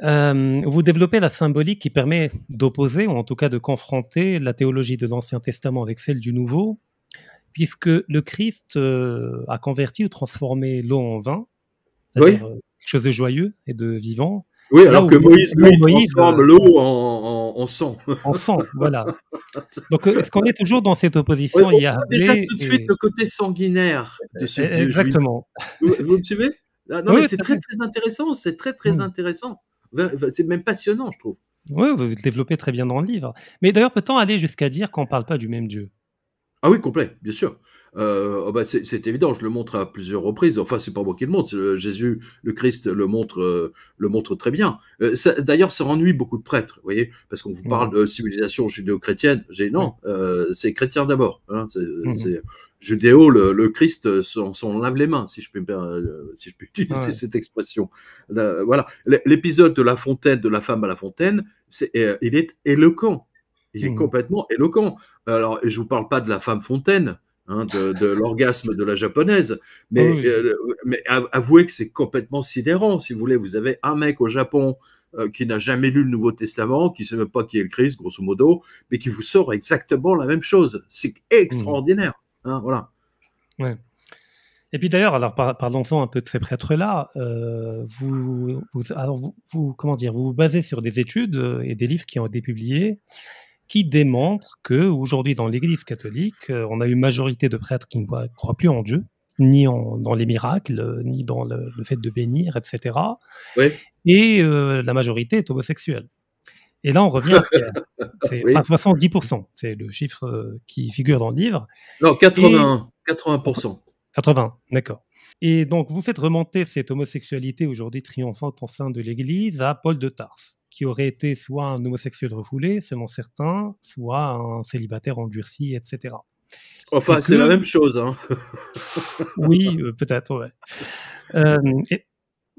euh, vous développez la symbolique qui permet d'opposer, ou en tout cas de confronter, la théologie de l'Ancien Testament avec celle du Nouveau, puisque le Christ euh, a converti ou transformé l'eau en vin, cest euh, quelque chose de joyeux et de vivant, oui, alors que Moïse, lui, Moïse, transforme l'eau en, sang. En sang, voilà. Donc, est-ce qu'on est toujours dans cette opposition Il y Déjà tout de suite le côté sanguinaire de ce eh, Exactement. Vous, me suivez ah, Non, oui, mais c'est très, très intéressant. C'est très, très hmm. intéressant. C'est même passionnant, je trouve. Oui, vous développez très bien dans le livre. Mais d'ailleurs, peut-on aller jusqu'à dire qu'on ne parle pas du même Dieu Ah oui, complet, bien sûr. Euh, oh, bah, c'est évident, je le montre à plusieurs reprises. Enfin, c'est pas moi qui le montre, Jésus, le Christ le montre, euh, le montre très bien. Euh, d'ailleurs, ça ennuie beaucoup de prêtres, vous voyez, parce qu'on vous mmh. parle de civilisation judéo-chrétienne. J'ai non, c'est chrétien d'abord. Hein, mmh. c'est judéo, le, Christ s'en lave les mains, si je peux, si je utiliser cette expression. voilà, l'épisode de la fontaine, de la femme à la fontaine, il est éloquent. Il est mmh. complètement éloquent. Alors, je ne vous parle pas de la femme fontaine, Hein, de, l'orgasme de la japonaise. Mais, euh, avouez que c'est complètement sidérant, si vous voulez. Vous avez un mec au Japon euh, qui n'a jamais lu le Nouveau Testament, qui ne sait même pas qui est le Christ, grosso modo, mais qui vous sort exactement la même chose. C'est extraordinaire. Mmh. Hein, voilà. Et puis d'ailleurs, alors par, parlons-en un peu de ces prêtres-là. Euh, vous, alors comment dire, vous vous basez sur des études et des livres qui ont été publiés qui démontre que aujourd'hui dans l'Église catholique, euh, on a une majorité de prêtres qui ne croient plus en Dieu, ni dans les miracles, ni dans le, fait de bénir, etc. Et euh, la majorité est homosexuelle. Et là, on revient à C'est 70%, c'est le chiffre euh, qui figure dans le livre. Non, 80, 80%. d'accord. Et donc, vous faites remonter cette homosexualité aujourd'hui triomphante au sein de l'Église à Paul de Tarse qui aurait été soit un homosexuel refoulé, selon certains, soit un célibataire endurci, etc. Enfin, c'est la même chose. Hein. oui, euh, peut-être, euh,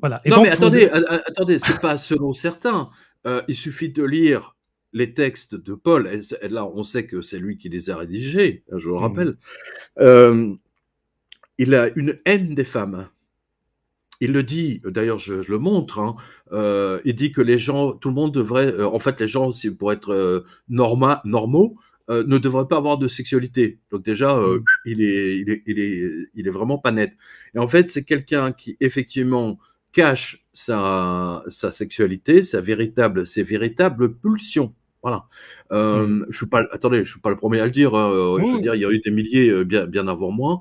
Voilà. non, mais attendez, ce attendez, c'est pas selon certains. Euh, il suffit de lire les textes de Paul. là, on sait que c'est lui qui les a rédigés. Hein, je vous le hmm. rappelle. il a une haine des femmes il le dit, d'ailleurs je, le montre, hein, euh, il dit que les gens, tout le monde devrait, euh, en fait les gens pour être euh, norma, normaux, ne devraient pas avoir de sexualité. Donc déjà, mm. il, est, il, est, il, est, vraiment pas net. Et en fait, c'est quelqu'un qui effectivement cache sa, sa sexualité, sa véritable, ses véritables pulsions. Voilà. Mmh. Euh, je suis Attendez, je suis pas le premier à le dire. Hein, euh, mmh. dire, il y a eu des milliers euh, bien avant moi.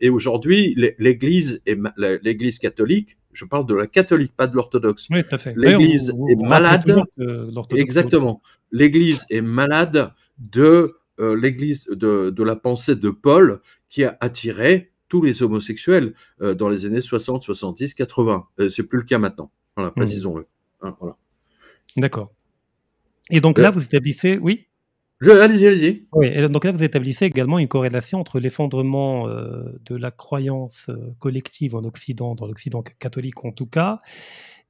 et aujourd'hui, l'Église et l'Église catholique. Je parle de la catholique, pas de l'orthodoxe. Oui, tout à fait. L'Église est malade. Exactement. L'Église est malade de l'Église de, la pensée de Paul qui a attiré tous les homosexuels dans les années 60, 70, 80. c'est plus le cas maintenant. Voilà, mmh. précisons-le. Hein, voilà. D'accord. Et donc euh, là, vous établissez, oui je, allez-y, Oui, donc là, vous établissez également une corrélation entre l'effondrement euh, de la croyance euh, collective en Occident, dans l'Occident catholique en tout cas,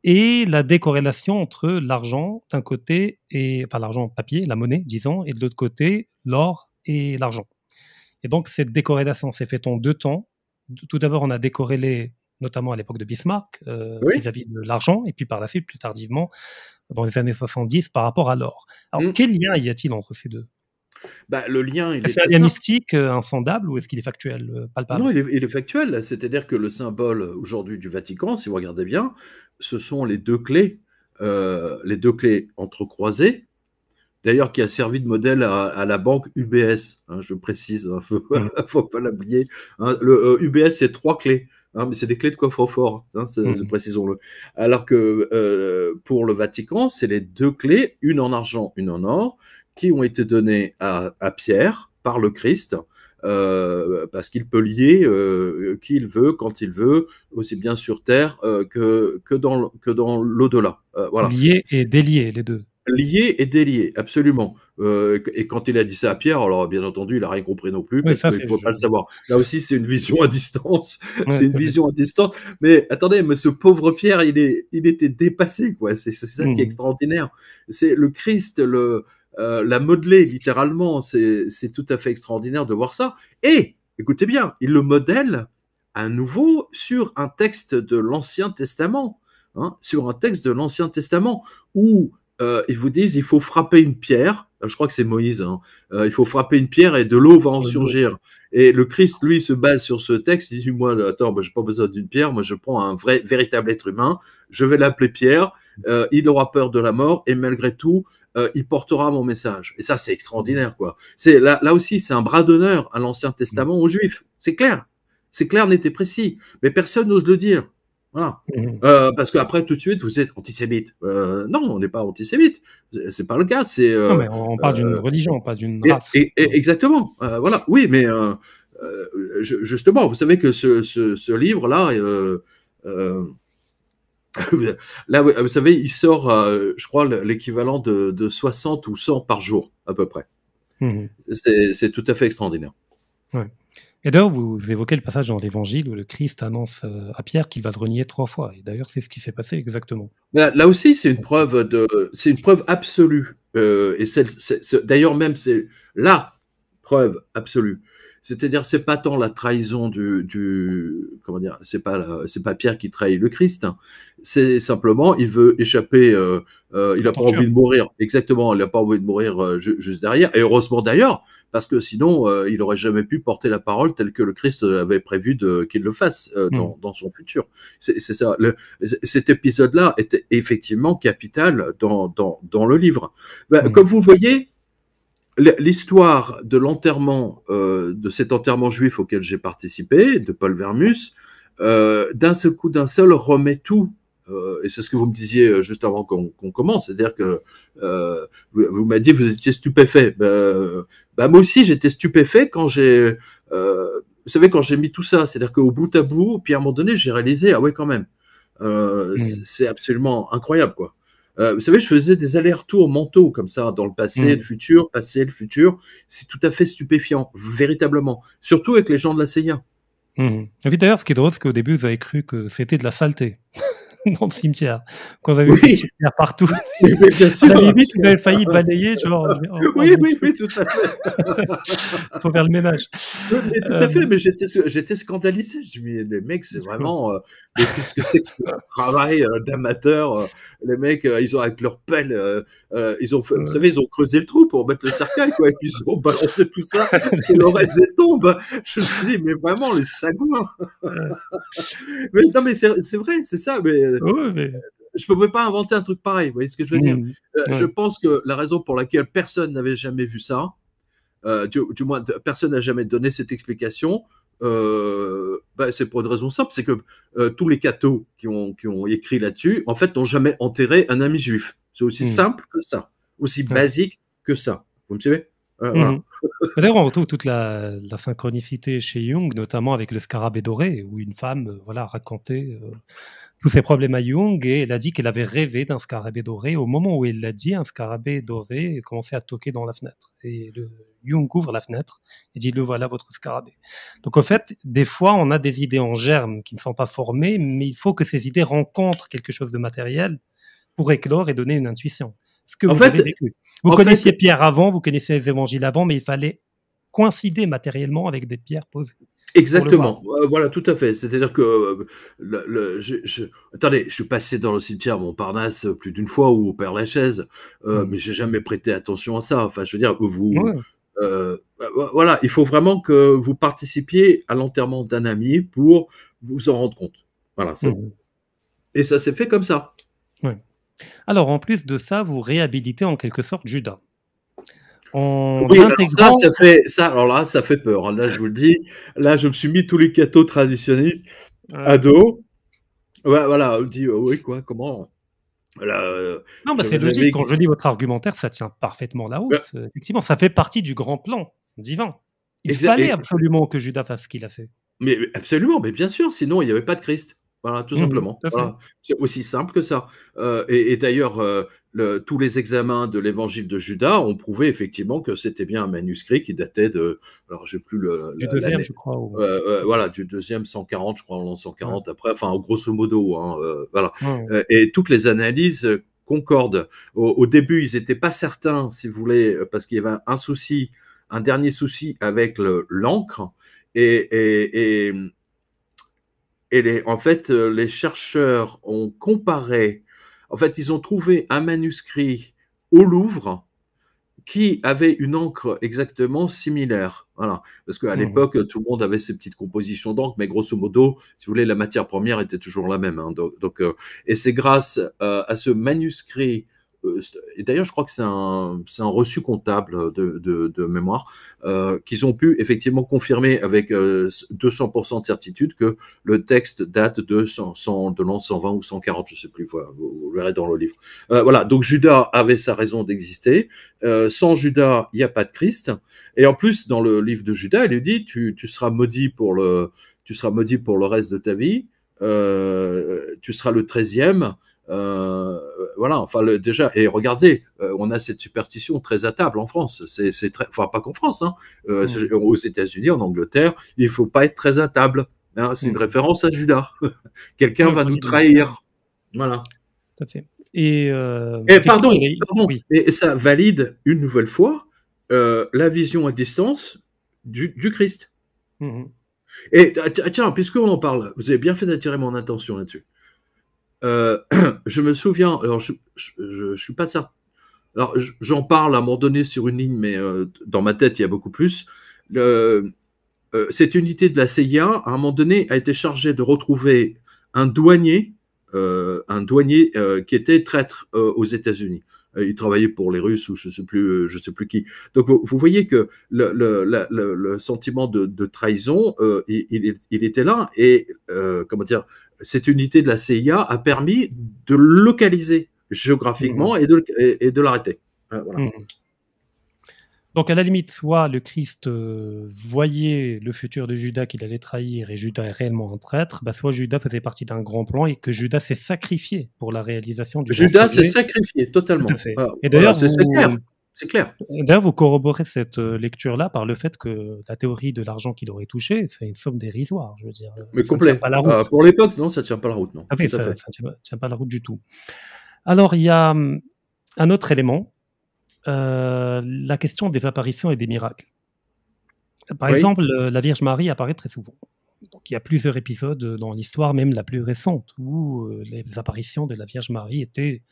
et la décorrélation entre l'argent d'un côté, et, enfin l'argent papier, la monnaie, disons, et de l'autre côté, l'or et l'argent. Et donc cette décorrélation s'est faite en deux temps. Tout d'abord, on a décorrélé notamment à l'époque de Bismarck, vis-à-vis de l'argent, et puis par la suite, plus tardivement, dans les années 70 par rapport à l'or. Alors, mm. quel lien y a-t-il entre ces deux bah, le lien, il est. un lien mystique, euh, insondable, ou est-ce qu'il est factuel, euh, palpable Non, il est, factuel. C'est-à-dire que le symbole aujourd'hui du Vatican, si vous regardez bien, ce sont les deux clés, euh, les deux clés entrecroisées, d'ailleurs qui a servi de modèle à, la banque UBS, hein, je précise, il hein, ne faut, pas l'oublier. Hein, le UBS, c'est trois clés. Hein, mais c'est des clés de quoi fort, hein, hmm. précisons-le. Alors que euh, pour le Vatican, c'est les deux clés, une en argent, une en or, qui ont été données à, Pierre par le Christ. Euh, parce qu'il peut lier euh, qui il veut, quand il veut, aussi bien sur Terre que, dans, l'au-delà. Lier et délier les deux lié et délié, absolument. Euh, et quand il a dit ça à Pierre, alors bien entendu, il n'a rien compris non plus, parce qu'il ne faut pas le savoir. Là aussi, c'est une vision à distance. c'est une vision à distance. Mais attendez, mais ce pauvre Pierre, il, est, il était dépassé, quoi. C'est ça qui est mhm. extraordinaire. C'est le Christ, le, euh, l'a modeler littéralement. C'est tout à fait extraordinaire de voir ça. Et, écoutez bien, il le modèle à nouveau sur un texte de l'Ancien Testament. Hein, sur un texte de l'Ancien Testament où euh, ils vous disent il faut frapper une pierre. Euh, je crois que c'est Moïse. Hein. Euh, il faut frapper une pierre et de l'eau va en surgir. Et le Christ, lui, se base sur ce texte. Il dit moi, attends, je pas besoin d'une pierre. Moi, je prends un vrai, véritable être humain. Je vais l'appeler Pierre. il aura peur de la mort et malgré tout, il portera mon message. Et ça, c'est extraordinaire, quoi. C'est là, là aussi, c'est un bras d'honneur à l'Ancien Testament aux Juifs. C'est clair. C'est clair, n'était précis. Mais personne n'ose le dire. Mmh. Euh, parce qu'après, tout de suite, vous êtes antisémite. Euh, non, on n'est pas antisémite. C'est pas le cas. C'est, euh, on parle d'une religion, pas d'une race. exactement. voilà. Oui, mais justement, vous savez que ce, livre-là, là, vous savez, il sort, je crois, l'équivalent de, 60 ou 100 par jour, à peu près. Mmh. C'est, tout à fait extraordinaire. Ouais. Et d'ailleurs, vous évoquez le passage dans l'Évangile où le Christ annonce euh, à Pierre qu'il va le renier trois fois. Et d'ailleurs, c'est ce qui s'est passé exactement. Là, aussi, c'est une preuve de, c'est une preuve absolue. Euh, et d'ailleurs, même c'est la preuve absolue c'est-à-dire, c'est pas tant la trahison du, comment dire, c'est pas c'est pas Pierre qui trahit le Christ. Hein. C'est simplement, il veut échapper. Euh, euh, il n'a pas envie de mourir. Exactement, il n'a pas envie de mourir euh, juste derrière. Et heureusement d'ailleurs, parce que sinon, il n'aurait jamais pu porter la parole telle que le Christ avait prévu qu'il le fasse hmm. dans, son futur. C'est ça. cet épisode-là était effectivement capital dans, dans, le livre. Bah, hmm. Comme vous voyez, l'histoire de l'enterrement, euh, de cet enterrement juif auquel j'ai participé, de Paul Vermus, euh, d'un seul coup, d'un seul, remet tout. Euh, et c'est ce que vous me disiez juste avant qu'on commence, c'est-à-dire que vous, m'avez dit que vous étiez stupéfait. Ben, ben, moi aussi, j'étais stupéfait quand j'ai, vous savez, quand j'ai mis tout ça, c'est-à-dire qu'au bout à bout, puis à un moment donné, j'ai réalisé, ah ouais, quand même, c'est absolument incroyable, quoi. Euh, vous savez, je faisais des allers-retours mentaux comme ça, dans le passé, le mm. futur, passé, le futur. C'est tout à fait stupéfiant, véritablement. Surtout avec les gens de la CIA. Mm. Et puis d'ailleurs, ce qui est drôle, c'est qu'au début, vous avez cru que c'était de la saleté. Mon cimetière. qu'on avait cimetière partout. bien sûr, à la limite, on avait failli balayer. Genre, oui, oui, oui, tout à fait. faut faire le ménage. tout à euh, fait, mais j'étais scandalisé. Je me les mecs, c'est vraiment. Euh, Qu'est-ce que c'est que ce travail euh, d'amateur euh, Les mecs, ils ont avec leur pelle euh, ils ont, vous savez, ils ont creusé le trou pour mettre le cercueil, quoi. Et puis ils ont balancé tout ça C'est le reste des tombes. Je me suis dit, mais vraiment, les sagouins. mais non, mais c'est vrai, c'est ça. Mais, euh, je ne pouvais pas inventer un truc pareil, vous voyez ce que je veux dire mmh. euh, Je pense que la raison pour laquelle personne n'avait jamais vu ça, du, moins personne n'a jamais donné cette explication, ben, c'est pour une raison simple, c'est que tous les cathos qui ont écrit là-dessus, en fait, n'ont jamais enterré un ami juif. C'est aussi hmm. simple que ça, aussi basique que ça. Vous me suivez euh, hmm. D'ailleurs, on retrouve toute la, synchronicité chez Jung, notamment avec le scarabée doré, où une femme euh, voilà, racontait euh, tous ses problèmes à Jung et elle a dit qu'elle avait rêvé d'un scarabée doré. Au moment où elle l'a dit, un scarabée doré commençait à toquer dans la fenêtre. Et Jung ouvre la fenêtre et dit Le voilà votre scarabée. Donc, en fait, des fois, on a des idées en germe qui ne sont pas formées, mais il faut que ces idées rencontrent quelque chose de matériel pour éclore et donner une intuition. Ce que en vous fait, avez Vous connaissiez Pierre avant, vous connaissiez les évangiles avant, mais il fallait coïncider matériellement avec des pierres posées. Exactement, euh, voilà, tout à fait. C'est-à-dire que, euh, le, je, attendez, je suis passé dans le cimetière Montparnasse euh, plus d'une fois ou au Père Lachaise, mais j'ai jamais prêté attention à ça. Enfin, je veux dire, vous, voilà, il faut vraiment que vous participiez à l'enterrement d'un ami pour vous en rendre compte. Voilà, bon. et ça s'est fait comme ça. Ouais. Alors, en plus de ça, vous réhabilitez en quelque sorte Judas. En oui, ça, fait, ça, alors là, ça fait peur. Hein, là, je vous le dis. Là, je me suis mis tous les cathos traditionnistes à dos. voilà, on dit, oh oui, quoi, comment euh, Non, mais bah, c'est logique. Quand je lis votre argumentaire, ça tient parfaitement la route. Effectivement, ça fait partie du grand plan divin. Il fallait absolument que Judas fasse ce qu'il a fait. Mais absolument, mais bien sûr, sinon il n'y avait pas de Christ. Voilà, tout mmh, simplement. C'est aussi simple que ça. Euh, et, d'ailleurs, euh, tous les examens de l'évangile de Judas ont prouvé effectivement que c'était bien un manuscrit qui datait de. Alors, j'ai plus le. Du deuxième, je crois. Euh, voilà, du deuxième 140, je crois, en l'an 140 après. Enfin, grosso modo, hein, voilà. Et toutes les analyses concordent. Au, début, ils n'étaient pas certains, si vous voulez, parce qu'il y avait un souci, un dernier souci avec l'encre. et, et et en fait, euh, les chercheurs ont comparé, en fait, ils ont trouvé un manuscrit au Louvre qui avait une encre exactement similaire. Voilà. Parce qu'à mmh. l'époque, tout le monde avait ses petites compositions d'encre, mais grosso modo, si vous voulez, la matière première était toujours la même. Hein. Donc, euh, et c'est grâce euh, à ce manuscrit euh, d'ailleurs, je crois que c'est un, reçu comptable de, mémoire, euh, qu'ils ont pu effectivement confirmer avec 200% euh, de certitude que le texte date de, l'an 120 ou 140, je ne sais plus, vous, le verrez dans le livre. voilà, donc Judas avait sa raison d'exister. sans Judas, il n'y a pas de Christ. Et en plus, dans le livre de Judas, il lui dit, tu, seras maudit pour le, tu seras maudit pour le reste de ta vie, tu seras le treizième. Euh, voilà, enfin le, déjà, et regardez, euh, on a cette superstition très à table en France. C'est très, enfin pas qu'en France, hein. euh, mm. aux États-Unis, en Angleterre, il faut pas être très à table. Hein. c'est mm. une référence à Judas. Quelqu'un va nous trahir. Voilà. Et, pardon, et ça valide une nouvelle fois la vision à distance du, Christ. Mm-hmm. Et ah, tiens, puisqu'on en parle, vous avez bien fait d'attirer mon attention là-dessus. Euh, je me souviens, alors je, je, suis pas certain. Alors j'en parle à un moment donné sur une ligne, mais euh, dans ma tête il y a beaucoup plus. Le, euh, cette unité de la CIA, à un moment donné, a été chargée de retrouver un douanier, un douanier qui était traître aux États-Unis. Il travaillait pour les Russes ou je ne sais, plus, je sais plus qui. Donc vous, voyez que le, sentiment de, trahison, il, était là et comment dire, cette unité de la CIA a permis de localiser géographiquement mmh. et de, et, de l'arrêter. Euh, mmh. Donc à la limite, soit le Christ euh, voyait le futur de Judas qu'il allait trahir et Judas est réellement un traître, bah, soit Judas faisait partie d'un grand plan et que Judas s'est sacrifié pour la réalisation du Judas s'est sacrifié totalement. et d'ailleurs, c'est c'est clair. D'ailleurs, vous corroborez cette euh, lecture-là par le fait que la théorie de l'argent qu'il aurait touché, c'est une somme dérisoire, je veux dire. Euh, Mais ça ah, pour l'époque, non, ça ne tient pas la route, ah ça ne tient, pas la route du tout. Alors, il y a hum, un autre élément, euh, la question des apparitions et des miracles. Par exemple, la Vierge Marie apparaît très souvent. Donc il y a plusieurs épisodes euh, dans l'histoire, même la plus récente, où euh, les apparitions de la Vierge Marie étaient,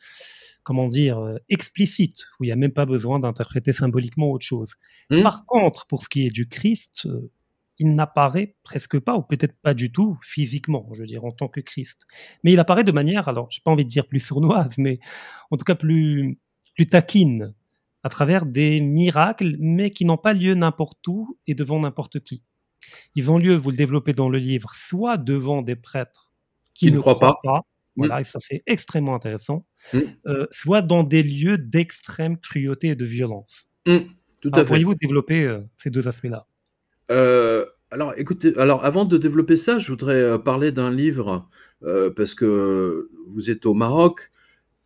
comment dire, euh, explicites, où il n'y a même pas besoin d'interpréter symboliquement autre chose. Hmm. Par contre, pour ce qui est du Christ, il n'apparaît presque pas, ou peut-être pas du tout, physiquement, je veux dire, en tant que Christ. Mais il apparaît de manière, alors, j'ai pas envie de dire plus sournoise, mais en tout cas plus taquine, à travers des miracles, mais qui n'ont pas lieu n'importe où et devant n'importe qui ils ont lieu, vous le développez dans le livre, soit devant des prêtres qui, ne croient, pas, voilà, mm. et ça c'est extrêmement intéressant, mm. euh, soit dans des lieux d'extrême cruauté et de violence. Mm, tout à ah, Pourriez-vous développer euh, ces deux aspects-là euh, Alors, écoutez, alors avant de développer ça, je voudrais parler d'un livre parce que vous êtes au Maroc.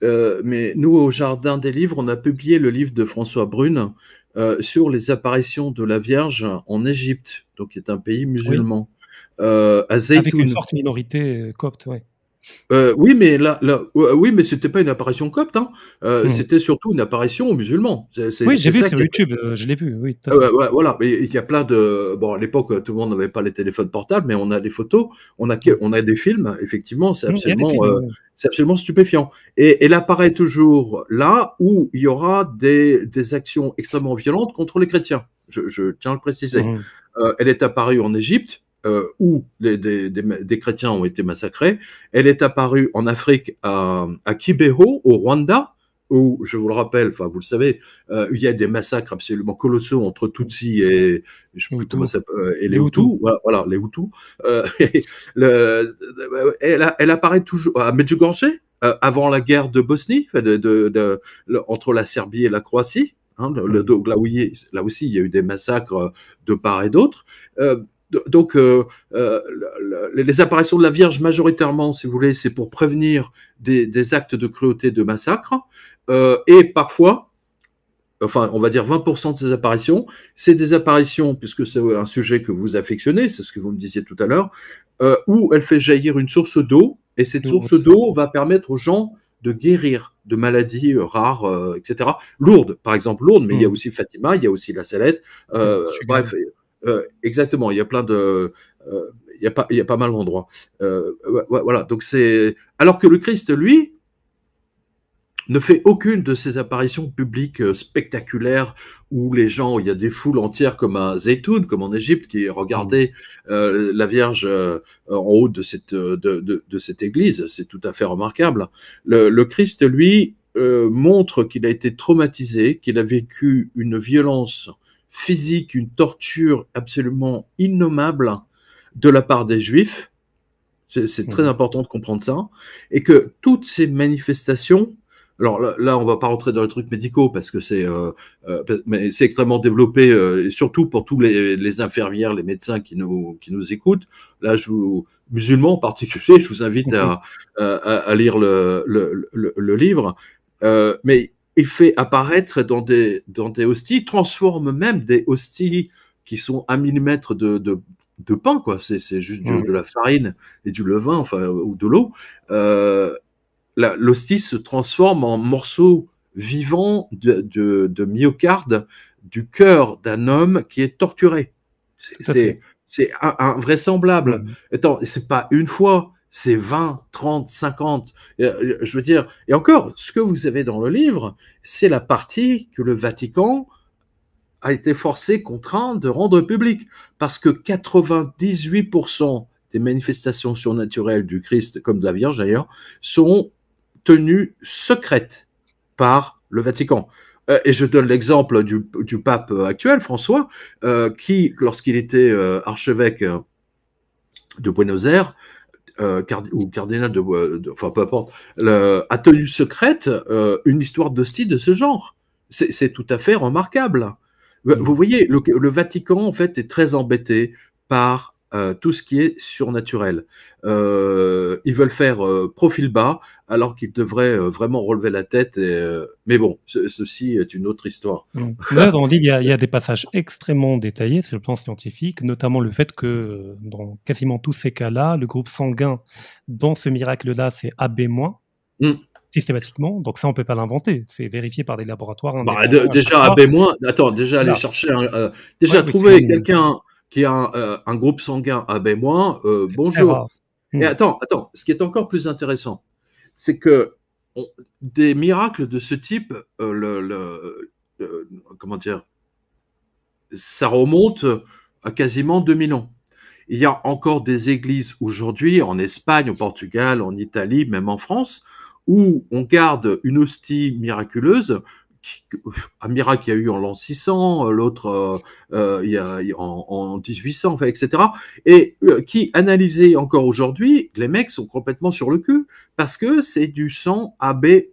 mais nous, au Jardin des Livres, on a publié le livre de François Brune euh, sur les apparitions de la Vierge en Égypte, donc qui est un pays musulman. Euh, Avec une forte minorité euh, copte, oui. oui, mais là, là oui, mais c'était pas une apparition copte, hein. hmm. c'était surtout une apparition aux musulmans. oui, j'ai vu sur YouTube, je l'ai vu. Oui, ah voilà, il y a plein de. Bon, à l'époque, tout le monde n'avait pas les téléphones portables, mais on a des photos, on a, on a des films. Effectivement, c'est hmm, absolument. C'est absolument stupéfiant. Et, elle apparaît toujours là où il y aura des, actions extrêmement violentes contre les chrétiens. Je, tiens à le préciser. Mmh. Euh, elle est apparue en Égypte, euh, où des, chrétiens ont été massacrés. Elle est apparue en Afrique à, à au Rwanda, où, je vous le rappelle, enfin vous le savez, euh, il y a des massacres absolument colossaux entre Tutsi et, euh, et les, Hutus, Voilà, les Hutus. Euh, elle, apparaît toujours à Medjugorje, avant la guerre de Bosnie, entre la Serbie et la Croatie. Hein, le, mm. là, aussi, il y a eu des massacres de part et d'autre donc les apparitions de la Vierge majoritairement, si vous voulez, c'est pour prévenir des, des, actes de cruauté, de massacre. Euh, et parfois, enfin, on va dire 20% de ces apparitions, c'est des apparitions, puisque c'est un sujet que vous affectionnez, c'est ce que vous me disiez tout à l'heure, euh, où elle fait jaillir une source d'eau, et cette mmh. source d'eau va permettre aux gens de guérir de maladies euh, rares, etc. Lourdes, par exemple, lourdes, mais il y a mmh. aussi Fatima, il y a aussi la salette, mmh, bref, exactement, il y a plein de... il y, a pas, il y a pas mal d'endroits. voilà, donc c'est. Alors que le Christ, lui, ne fait aucune de ces apparitions publiques euh, spectaculaires où les gens, il y a des foules entières comme à Zeytoun, comme en Égypte, qui regardaient mm. euh, la Vierge euh, en haut de cette, de, cette église. C'est tout à fait remarquable. Le, Christ, lui, montre qu'il a été traumatisé, qu'il a vécu une violence physique, une torture absolument innommable de la part des Juifs. C'est très mm. important de comprendre ça. Et que toutes ces manifestations alors là, on on va pas rentrer dans les trucs médicaux parce que c'est euh, euh, extrêmement développé euh, et surtout pour tous les, infirmières, les médecins qui nous écoutent. Là, je vous musulmans en particulier, je vous invite à, lire le, livre. mais il fait apparaître dans des dans des hosties, transforme même des hosties qui sont à millimètre de, pain quoi. C'est juste mmh. de la farine et du levain enfin ou de l'eau l'hostie se transforme en morceau vivant de, myocarde du cœur d'un homme qui est torturé. C'est invraisemblable. Mm. Attends, c'est pas une fois, c'est 20, 30, 50. Je veux dire, et encore, ce que vous avez dans le livre, c'est la partie que le Vatican a été forcé, contraint de rendre publique, parce que 98% des manifestations surnaturelles du Christ, comme de la Vierge d'ailleurs, sont tenue secrète par le Vatican. Euh, et je donne l'exemple du, pape actuel, François, euh, qui, lorsqu'il était euh, archevêque de Buenos Aires, ou cardinal de, Enfin, peu importe, a tenu secrète une histoire d'hostie de ce genre. C'est tout à fait remarquable. Vous mmh. voyez, le, Vatican, en fait, est très embêté par euh, tout ce qui est surnaturel. Euh, ils veulent faire euh, profil bas alors qu'ils devraient vraiment relever la tête. mais bon, ceci est une autre histoire. Là, on dit il y, a, des passages extrêmement détaillés sur le plan scientifique, notamment le fait que dans quasiment tous ces cas-là, le groupe sanguin dans ce miracle-là, c'est AB-. Mm. systématiquement. Donc ça, on peut pas l'inventer. C'est vérifié par des laboratoires. Bah, déjà AB-, attends, déjà aller chercher, déjà trouver quelqu'un, qui a un euh, groupe sanguin ah ben moi, euh, bonjour. Hmm. Et attends, attends, ce qui est encore plus intéressant, c'est que des miracles de ce type, euh, le, comment dire, ça remonte à quasiment 2000 ans. Il y a encore des églises aujourd'hui en Espagne, au Portugal, en Italie, même en France, où on garde une hostie miraculeuse un euh, miracle il y a eu en l'an 600, l'autre euh, euh, il en, 1800, etc. Et qui, analysé encore aujourd'hui, les mecs sont complètement sur le cul parce que c'est du sang AB-,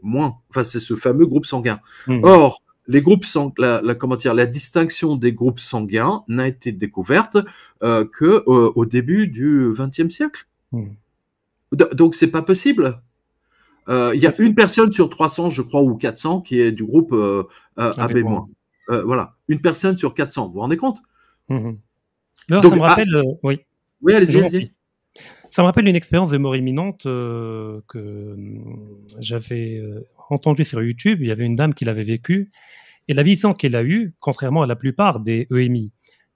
enfin c'est ce fameux groupe sanguin. Mmh. Or, les groupes la, la distinction des groupes sanguins n'a été découverte euh, que au début du XXe siècle. Mmh. Donc c'est pas possible. Euh, il y a une personne sur 300, je crois, ou 400 qui est du groupe euh, euh, AB-. voilà, une personne sur 400. Vous vous rendez compte hum, hum. ça me ah rappelle. oui. Oui, Ça me rappelle une expérience de mort imminente que hum, j'avais entendue sur YouTube. Il y avait une dame qui l'avait vécue. Et la sans qu'elle a eue, contrairement à la plupart des EMI,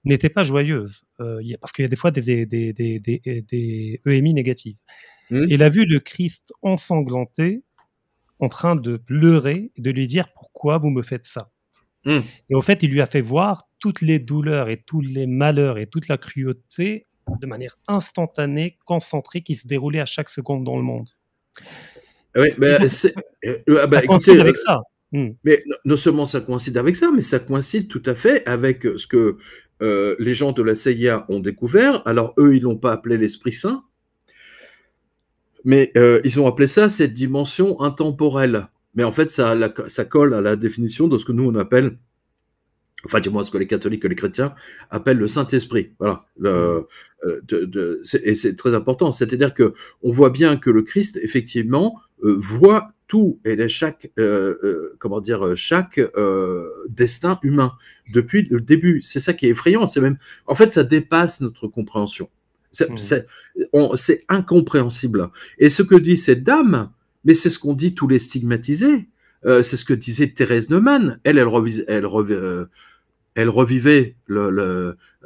n'était pas joyeuse. parce qu'il y a des fois des, des EMI e négatives. Il hmm. a vu le Christ ensanglanté en train de pleurer, et de lui dire pourquoi vous me faites ça. Hmm. Et au fait, il lui a fait voir toutes les douleurs et tous les malheurs et toute la cruauté de manière instantanée, concentrée, qui se déroulait à chaque seconde dans le monde. Ah oui, mais euh, euh, ah bah, ça euh, avec ça. Hmm. Mais non seulement ça coïncide avec ça, mais ça coïncide tout à fait avec ce que les gens de la CIA ont découvert. Alors eux, ils l'ont pas appelé l'Esprit Saint, mais euh, ils ont appelé ça cette dimension intemporelle. Mais en fait, ça, colle à la définition de ce que nous, on appelle, enfin du moins ce que les catholiques et les chrétiens appellent le Saint-Esprit. Voilà. Euh, et c'est très important. C'est-à-dire que on voit bien que le Christ, effectivement, euh, voit tout et chaque comment dire chaque destin humain depuis le début. C'est ça qui est effrayant. C'est même en fait ça dépasse notre compréhension. Hmm. C'est incompréhensible. Et ce que dit cette dame, mais c'est ce qu'on dit tous les stigmatisés. Euh, c'est ce que disait Thérèse Neumann. Elle, elle, euh, elle, revivait le,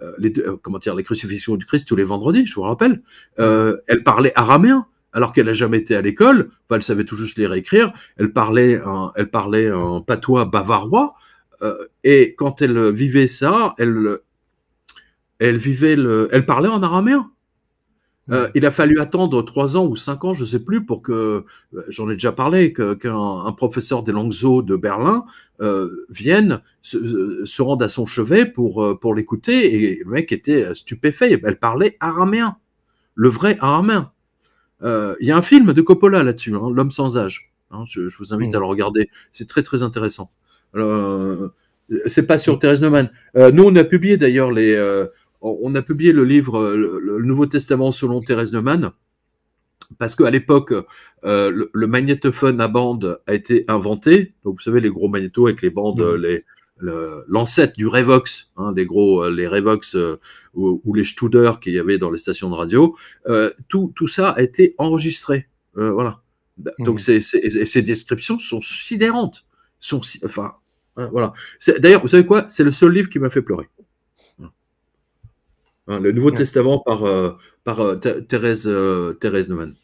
euh, les, comment dire, les crucifixions du Christ tous les vendredis, je vous rappelle. elle parlait araméen alors qu'elle n'a jamais été à l'école. elle savait tout juste les réécrire. Elle parlait un, elle parlait un patois bavarois. et quand elle vivait ça, elle, elle vivait le, elle parlait en araméen. Euh, il a fallu attendre trois ans ou cinq ans, je ne sais plus, pour que, euh, j'en ai déjà parlé, qu'un professeur des langues eaux de Berlin euh, vienne, se, rendre à son chevet pour, l'écouter, et le mec était stupéfait. Elle parlait araméen, le vrai araméen. Il y a un film de Coppola là-dessus, hein, L'homme sans âge. Hein, je, vous invite mm. à le regarder, c'est très très intéressant. c'est pas sur mm. Thérèse Neumann. nous, on a publié d'ailleurs les on a publié le livre euh, le, Nouveau Testament selon Thérèse Neumann, parce qu'à l'époque, euh, le, magnétophone à bande a été inventé. Donc, vous savez, les gros magnétos avec les bandes, mhm. les, l'ancêtre du Revox, hein, des gros, euh, les Revox ou, les Studer qu'il y avait dans les stations de radio, tout, tout ça a été enregistré. voilà. Bah, mhm. Donc, ces, descriptions sont sidérantes. Sont, enfin, hein, voilà. D'ailleurs, vous savez quoi C'est le seul livre qui m'a fait pleurer. Hein, le Nouveau Testament par, euh, par euh, Thérèse, euh, Thérèse Neumann.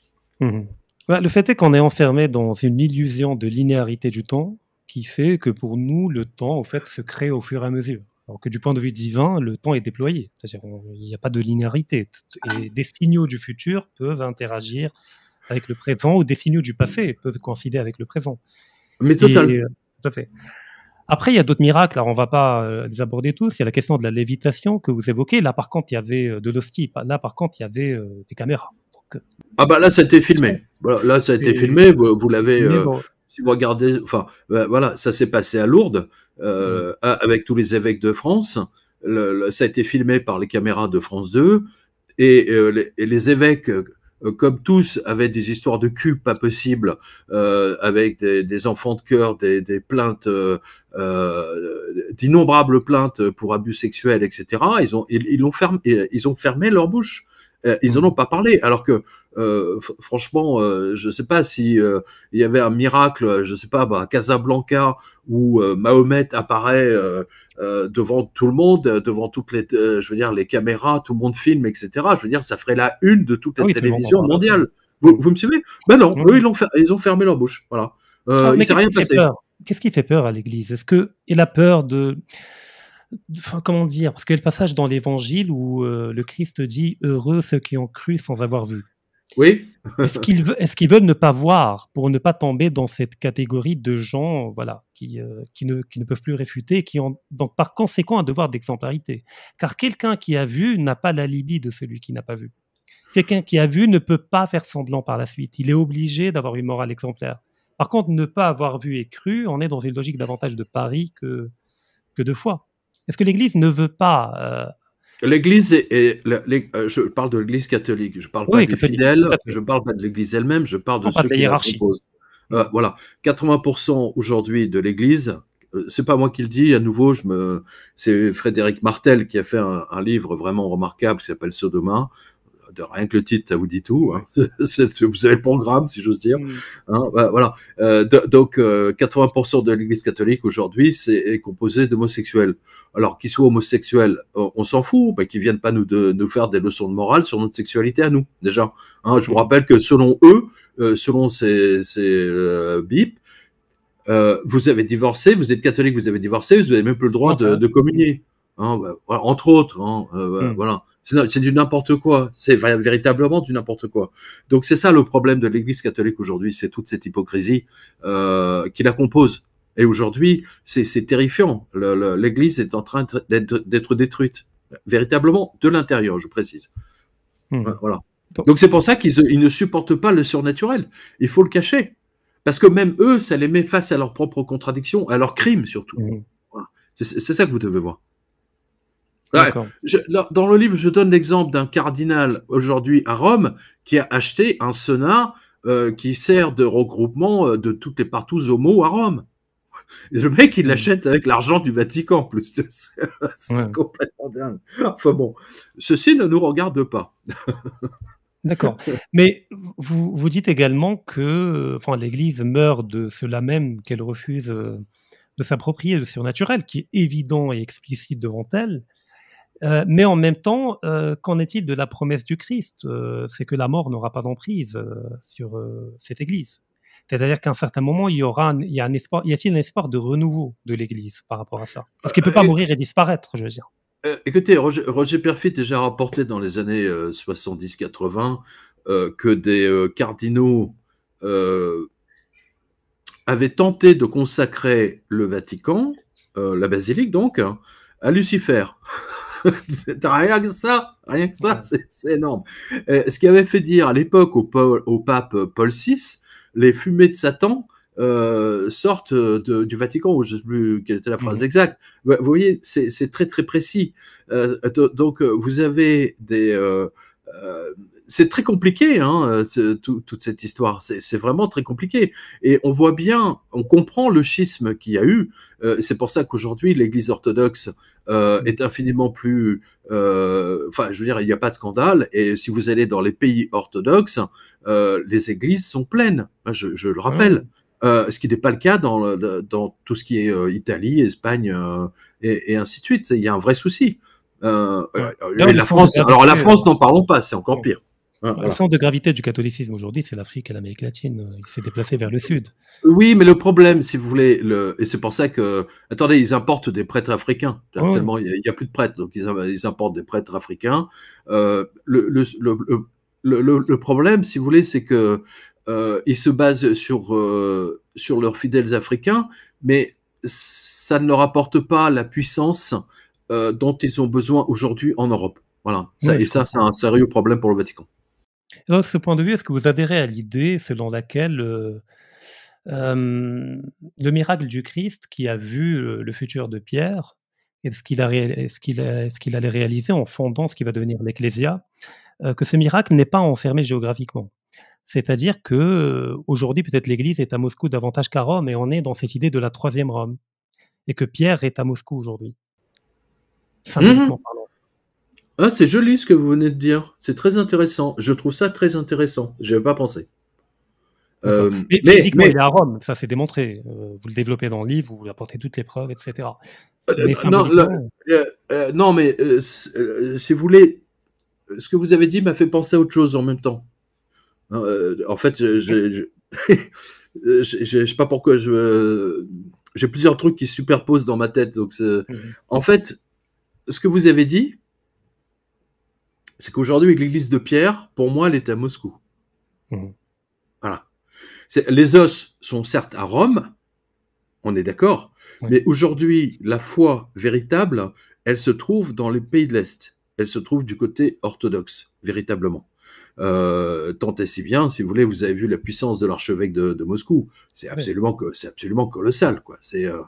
Mmh bah, le fait est qu'on est enfermé dans une illusion de linéarité du temps qui fait que pour nous, le temps, au fait, se crée au fur et à mesure. Alors que du point de vue divin, le temps est déployé. C'est-à-dire il n'y a pas de linéarité. Et des signaux du futur peuvent interagir avec le présent ou des signaux du passé peuvent coïncider avec le présent. Mais totalement. tout à fait. Après, il y a d'autres miracles. Alors, on va pas euh, les aborder tous. Il y a la question de la lévitation que vous évoquez. Là, par contre, il y avait euh, de l'hostie. Là, par contre, il y avait euh, des caméras. ah bah là, ça a été filmé. là, ça a été filmé. Vous, l'avez. Si vous regardez, enfin, bah, voilà, ça s'est passé à Lourdes mm. avec tous les évêques de France. ça a été filmé par les caméras de France 2 et, les, et les évêques euh, comme tous, avaient des histoires de cul pas possibles, euh, avec des, enfants de cœur, des, plaintes, euh, d'innombrables plaintes pour abus sexuels, etc. Ils ont, ils, fermé, ils ont fermé leur bouche. Euh, ils n'en mhm. ont pas parlé. Alors que, euh, franchement, euh, je ne sais pas si il y avait un miracle, je ne sais pas, bah, Casablanca où Mahomet apparaît devant tout le monde, devant toutes les, je veux dire, les caméras, tout le monde filme, etc. Je veux dire, ça ferait la une de toutes ah les télévision télévisions Vous, vous, me suivez Ben non, mhm. eux ils ont, ils ont fermé leur bouche. Voilà. Ah, s'est rien passé. Qu'est-ce qui fait peur à l'Église Est-ce que a peur de comment dire, parce qu'il y a le passage dans l'évangile où euh, le Christ dit Heureux ceux qui ont cru sans avoir vu. Oui. est-ce qu'ils est veulent ne pas voir pour ne pas tomber dans cette catégorie de gens voilà, qui, euh, qui, ne, qui ne, peuvent plus réfuter, qui ont donc par conséquent un devoir d'exemplarité Car quelqu'un qui a vu n'a pas l'alibi de celui qui n'a pas vu. Quelqu'un qui a vu ne peut pas faire semblant par la suite. Il est obligé d'avoir une morale exemplaire. Par contre, ne pas avoir vu et cru, on est dans une logique davantage de pari que, que de foi. Est-ce que l'Église ne veut pas euh, L'Église est, euh, je parle de l'Église catholique, je parle pas des fidèles, je parle pas de l'Église elle-même, je parle de ceux qui la composent. Euh, voilà, 80% aujourd'hui de l'Église, c'est pas moi qui le dis, à nouveau, c'est Frédéric Martel qui a fait un, un livre vraiment remarquable qui s'appelle Sodoma, de rien que le titre, ça vous dit tout. Hein. vous avez le programme, si j'ose dire. Mm. Hein, bah, voilà. Euh, donc, 80% euh, de l'Église catholique aujourd'hui est composée d'homosexuels. Alors, qu'ils soient homosexuels, on, s'en fout, qu'ils ne viennent pas nous, de, nous faire des leçons de morale sur notre sexualité à nous, déjà. Hein. je vous mm. rappelle que selon eux, euh, selon ces, BIP, vous avez divorcé, vous êtes catholique, vous avez divorcé, vous n'avez même plus le droit de, communier. Bah, entre autres, mm. voilà. C'est du n'importe quoi. C'est véritablement du n'importe quoi. Donc c'est ça le problème de l'Église catholique aujourd'hui, c'est toute cette hypocrisie euh, qui la compose. Et aujourd'hui, c'est terrifiant. L'Église est en train d'être détruite, véritablement de l'intérieur, je précise. Hmm. Voilà. Donc c'est pour ça qu'ils ne supportent pas le surnaturel. Il faut le cacher. Parce que même eux, ça les met face à leurs propres contradictions, à leurs crimes surtout. Hmm. C'est ça que vous devez voir dans le livre, je donne l'exemple d'un cardinal aujourd'hui à Rome qui a acheté un sonar euh, qui sert de regroupement euh, de toutes les partout homos à Rome. le mec, il hmm. l'achète avec l'argent du Vatican, en plus. C'est complètement dingue. Enfin bon, ceci ne nous regarde pas. D'accord. Mais vous, vous dites également que enfin, l'Église meurt de cela même qu'elle refuse euh, de s'approprier le surnaturel, qui est évident et explicite devant elle, euh, mais en même temps, euh, qu'en est-il de la promesse du Christ euh, C'est que la mort n'aura pas d'emprise sur cette Église. C'est-à-dire qu'à un certain moment, il y aura, il y a un espoir, y a-t-il un espoir de renouveau de l'Église par rapport à ça Parce qu'il peut pas mourir et disparaître, je veux dire. écoutez, Roger, Roger, Perfit déjà rapporté dans les années 70-80 que des cardinaux avaient tenté de consacrer le Vatican, la basilique donc, hein, à Lucifer. rien que ça, rien que ça, c'est énorme. Euh, ce qui avait fait dire à l'époque au, au, pape Paul VI, les fumées de Satan euh, sortent du Vatican, ou je ne sais plus quelle était la phrase mhm. exacte. Vous voyez, c'est très très précis. Euh, donc vous avez des c'est très compliqué, hein, toute cette histoire. C'est vraiment très compliqué. Et on voit bien, on comprend le schisme qu'il y a eu. Euh, c'est pour ça qu'aujourd'hui, l'Église orthodoxe euh, est infiniment plus. Euh, enfin, je veux dire, il n'y a pas de scandale. Et si vous allez dans les pays orthodoxes, les églises sont pleines. Je, le ah rappelle. ce qui n'est pas le cas dans, tout ce qui est Italie, Espagne et, ainsi de suite. Il y a un vrai souci. la France, alors la France, n'en parlons pas, c'est encore pire. Hein, le centre de gravité du catholicisme aujourd'hui, c'est l'Afrique et l'Amérique latine. Il s'est déplacé vers le sud. Oui, mais le problème, si vous voulez, le... et c'est pour ça que, attendez, ils importent des prêtres africains. Ah tellement il n'y a, plus de prêtres, donc ils, importent des prêtres africains. Euh, le, le, problème, si vous voulez, c'est que euh, se basent sur euh, sur leurs fidèles africains, mais ça ne leur apporte pas la puissance dont ils ont besoin aujourd'hui en Europe. Voilà. Ça, et ça, c'est un sérieux problème pour le Vatican de ce point de vue, est-ce que vous adhérez à l'idée selon laquelle euh, euh, le miracle du Christ qui a vu euh, le, futur de Pierre et ce qu'il ce qu'il est qu'il allait réaliser en fondant ce qui va devenir l'Ecclésia, que ce miracle n'est pas enfermé géographiquement c'est-à-dire que aujourd'hui, peut-être l'Église est à Moscou davantage qu'à Rome, et on est dans cette idée de la troisième Rome, et que Pierre est à Moscou aujourd'hui. Mmh symboliquement parlant. Ah, c'est joli ce que vous venez de dire. C'est très intéressant. Je trouve ça très intéressant. Je n'avais pas pensé. Euh, mais, il est à Rome, ça c'est démontré. Euh, vous le développez dans le livre, vous apportez toutes les preuves, etc. Euh, non, mais si vous voulez, ce que vous avez dit m'a fait penser à autre chose en même temps. en fait, je ne sais pas pourquoi J'ai plusieurs trucs qui se superposent dans ma tête. Donc mhm. En fait, ce que vous avez dit, c'est qu'aujourd'hui, l'église de Pierre, pour moi, elle est à Moscou. Mhm. Voilà. Les os sont certes à Rome, on est d'accord, mais aujourd'hui, la foi véritable, elle se trouve dans les pays de l'Est. Elle se trouve du côté orthodoxe, véritablement. Euh, tant et si bien, si vous voulez, vous avez vu la puissance de l'archevêque de, Moscou. C'est absolument, absolument colossal, quoi. C'est, euh,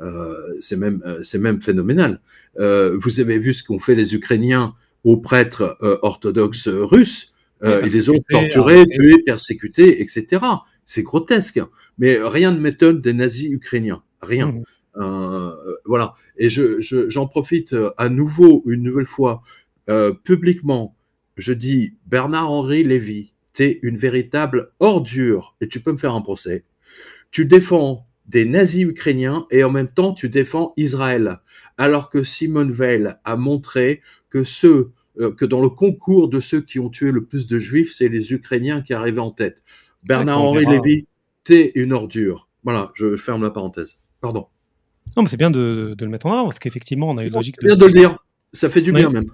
euh, même, c'est même phénoménal. vous avez vu ce qu'ont fait les Ukrainiens aux prêtres euh, orthodoxes euh, russes. ils les ont torturés, hein, tués, persécutés, etc. C'est grotesque. Hein. Mais rien ne m'étonne des nazis ukrainiens. Rien. Mmh. Euh, voilà. Et j'en je, j'en profite à nouveau, une nouvelle fois, publiquement. Je dis Bernard-Henri Lévy, tu es une véritable ordure et tu peux me faire un procès. Tu défends des nazis ukrainiens et en même temps tu défends Israël. Alors que Simone Veil a montré que ceux euh, que dans le concours de ceux qui ont tué le plus de juifs, c'est les Ukrainiens qui arrivaient en tête. Bernard-Henri Lévy, t'es une ordure. Voilà, je ferme la parenthèse. Pardon. Non, mais c'est bien de, le mettre en avant, parce qu'effectivement, on a eu logique de. bien de le dire. Ça fait du bien même.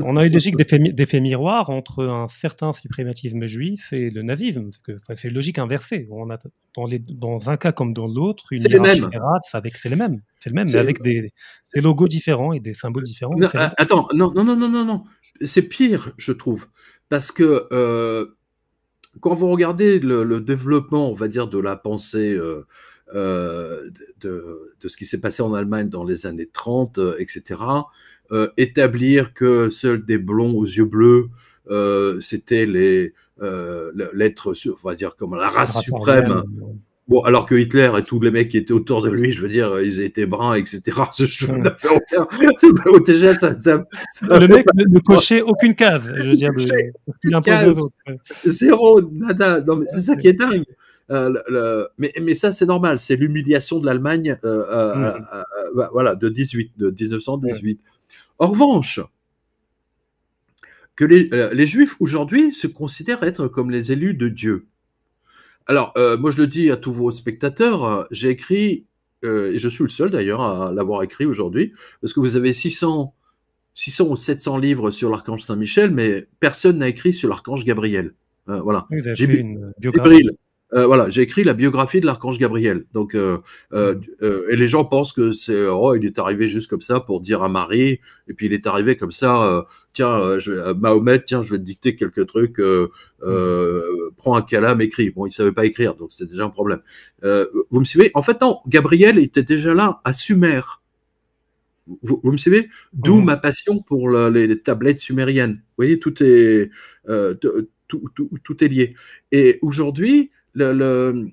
On a une logique d'effet miroir entre un certain suprématisme juif et le nazisme. C'est logique inversée. On a dans, dans un cas comme dans l'autre une avec c'est le même, c'est le même, mais avec des, logos différents et des symboles euh, différents. Euh, attends, non, non, non, non, non, C'est pire, je trouve, parce que euh, quand vous regardez le, développement, on va dire, de la pensée. de, de, ce qui s'est passé en Allemagne dans les années 30, etc euh, établir que seuls des blonds aux yeux bleus, euh, c'était les euh, l'être, on va dire comme la race suprême. Bon, alors que Hitler et tous les mecs qui étaient autour de lui, je veux dire, ils étaient bruns, etc. Le mec ne, cochait aucune case, je veux dire. zéro, nada. c'est ça qui est dingue. mais, mais, ça, c'est normal. C'est l'humiliation de l'Allemagne, mm. bah, voilà, de 18, de 1918. En revanche, que euh, les, Juifs aujourd'hui se considèrent être comme les élus de Dieu. Alors, euh, moi je le dis à tous vos spectateurs, euh, j'ai écrit, et je suis le seul d'ailleurs à l'avoir écrit aujourd'hui, parce que vous avez 600, 600 ou 700 livres sur l'archange Saint-Michel, mais personne n'a écrit sur l'archange Gabriel. voilà. une Gabriel. Euh, voilà, j'ai écrit la biographie de l'archange Gabriel. Donc, euh, euh, mm. et les gens pensent que c'est, oh, il est arrivé juste comme ça pour dire à Marie, et puis il est arrivé comme ça, tiens, Mahomet, tiens, je vais te dicter quelques trucs, mm. prends un calame, écris. Bon, il savait pas écrire, donc c'est déjà un problème. vous me suivez En fait, non, Gabriel était déjà là à Sumer. Vous, me suivez D'où mm. ma passion pour les, tablettes sumériennes. Vous voyez, tout est, tout, est lié. Et aujourd'hui, euh,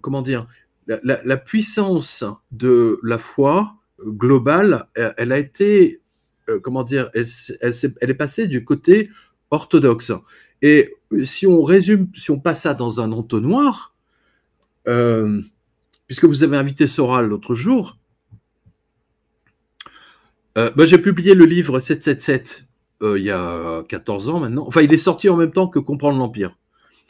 comment dire, la, puissance de la foi euh, globale, elle, a été, euh, comment dire, elle, est passée du côté orthodoxe. Et si on résume, si on passe ça dans un entonnoir, puisque vous avez invité Soral l'autre jour, j'ai publié le livre 777 il y a 14 ans maintenant. Enfin, il est sorti en même temps que Comprendre l'Empire.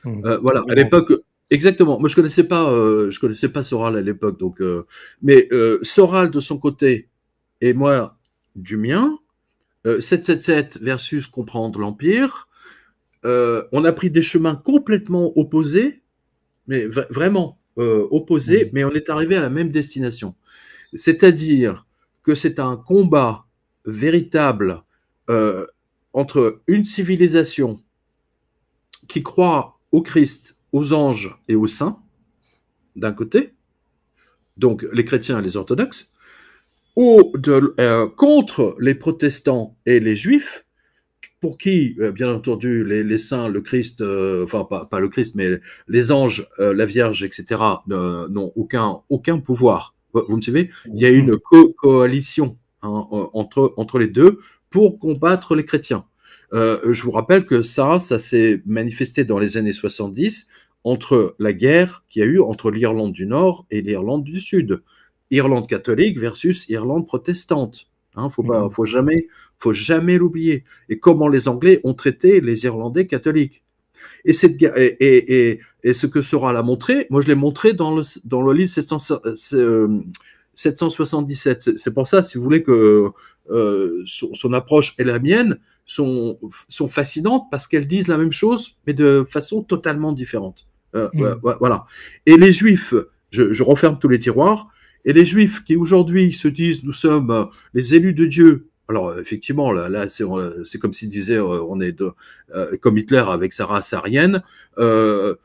Euh, voilà, à l'époque, exactement. Moi, je connaissais pas, euh, je connaissais pas Soral à l'époque, donc. Euh, mais Soral de son côté et moi du mien, 777 versus comprendre l'empire. on a pris des chemins complètement opposés, mais vraiment opposés, mmh. mais on est arrivé à la même destination. C'est-à-dire que c'est un combat véritable entre une civilisation qui croit au Christ, aux anges et aux saints, d'un côté, donc les chrétiens et les orthodoxes, ou de, euh, contre les protestants et les juifs, pour qui, euh, bien entendu, les, saints, le Christ, euh, enfin pas, le Christ, mais les anges, la Vierge, etc., n'ont aucun, aucun pouvoir. Vous me suivez Il y a une coalition hein, entre, entre les deux pour combattre les chrétiens. Euh, je vous rappelle que ça, ça s'est manifesté dans les années 70 entre la guerre qu'il y a eu entre l'Irlande du Nord et l'Irlande du Sud. Irlande catholique versus Irlande protestante. Hein, faut pas, mhm. faut jamais, faut jamais l'oublier. Et comment les Anglais ont traité les Irlandais catholiques. Et, cette, et, et, ce que sera la montré, moi je l'ai montré dans le, dans le livre 777. Euh, c'est pour ça, si vous voulez, que euh, son, approche et la mienne sont, sont fascinantes parce qu'elles disent la même chose, mais de façon totalement différente. Euh, mm. Voilà. Et les juifs, je, referme tous les tiroirs, et les juifs qui aujourd'hui se disent nous sommes euh, les élus de Dieu, alors effectivement, là, c'est comme s'ils disait on est comme Hitler avec sa race arienne. Euh,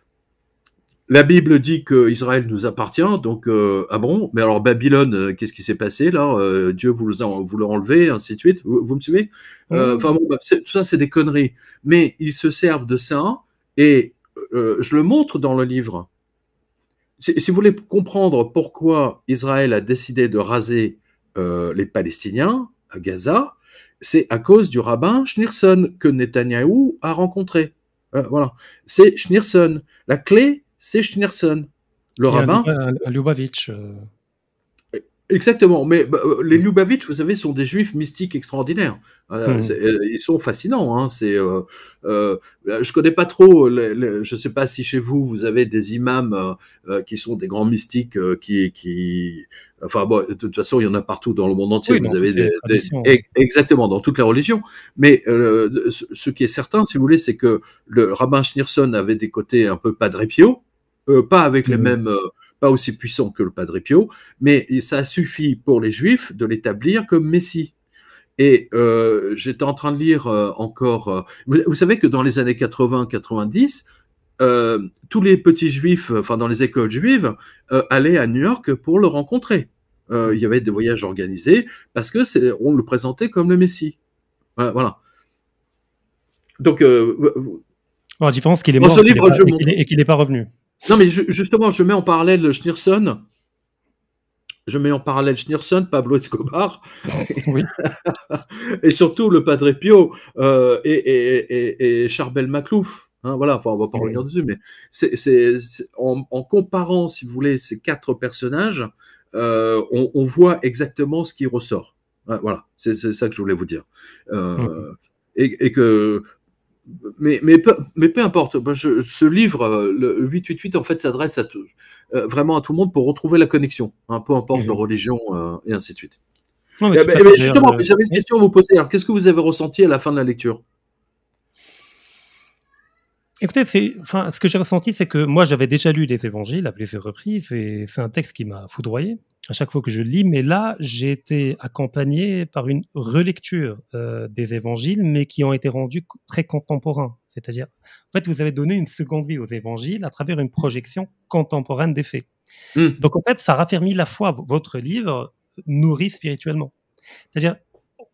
la Bible dit que Israël nous appartient, donc euh, ah bon Mais alors Babylone, euh, qu'est-ce qui s'est passé là euh, Dieu vous, a, vous l'a enlevé, ainsi de suite. Vous, me suivez Enfin bon, bah, tout ça c'est des conneries. Mais ils se servent de ça et je le montre dans le livre. Si, si, vous voulez comprendre pourquoi Israël a décidé de raser les Palestiniens à Gaza, c'est à cause du rabbin Schneerson que Netanyahu a rencontré. voilà, c'est Schneerson. La clé c'est Schneerson, le rabbin. Lubavitch. Euh, euh. Exactement, mais bah, euh, les Lubavitch, vous savez, sont des juifs mystiques extraordinaires. Hmm. Ils sont fascinants. Hein, c'est, je connais pas trop. je ne je sais pas si chez vous vous avez des imams qui sont des grands mystiques qui, qui, enfin de toute façon, il y en a partout dans le monde entier. vous avez exactement dans toutes les religions. Mais ce, qui est certain, si vous voulez, c'est que le rabbin Schneerson avait des côtés un peu Padre Pio euh, pas avec les mm. mêmes, euh, pas aussi puissant que le Padre Pio, mais ça suffit pour les Juifs de l'établir comme Messie. Et euh, j'étais en train de lire encore. Vous, savez que dans les années 80-90, tous les petits juifs, enfin dans les écoles juives, allaient à New York pour le rencontrer. Mm. il y avait des voyages organisés parce que on le présentait comme le Messie. Voilà. Donc, la différence, qu'il est mort et qu'il n'est pas revenu. Non, mais justement, je mets en parallèle Schneerson. Je mets en parallèle Schneerson, Pablo Escobar. et surtout le Padre Pio euh, et, Charbel Maclouf. Hein, voilà, enfin, on va pas revenir dessus, mais c'est, en, comparant, si vous voulez, ces quatre personnages, euh, on, voit exactement ce qui ressort. Hein, voilà, c'est, ça que je voulais vous dire. Euh, mm-hmm. et, que mais, mais, peu, importe, ce livre, euh, le 888, en fait, s'adresse à euh, vraiment à tout le monde pour retrouver la connexion, hein, peu importe mhm. la religion euh, et ainsi de suite. Eh ben, eh ben, justement, j'avais une question à vous poser. Alors, qu'est-ce que vous avez ressenti à la fin de la lecture Écoutez, ce que j'ai ressenti, c'est que moi, j'avais déjà lu les évangiles à plusieurs reprises, et c'est un texte qui m'a foudroyé à chaque fois que je lis, mais là, j'ai été accompagné par une relecture euh, des évangiles, mais qui ont été rendus très contemporains. C'est-à-dire, en fait, vous avez donné une seconde vie aux évangiles à travers une projection contemporaine des faits. Mmh. Donc, en fait, ça raffermit la foi. Votre livre nourrit spirituellement. C'est-à-dire,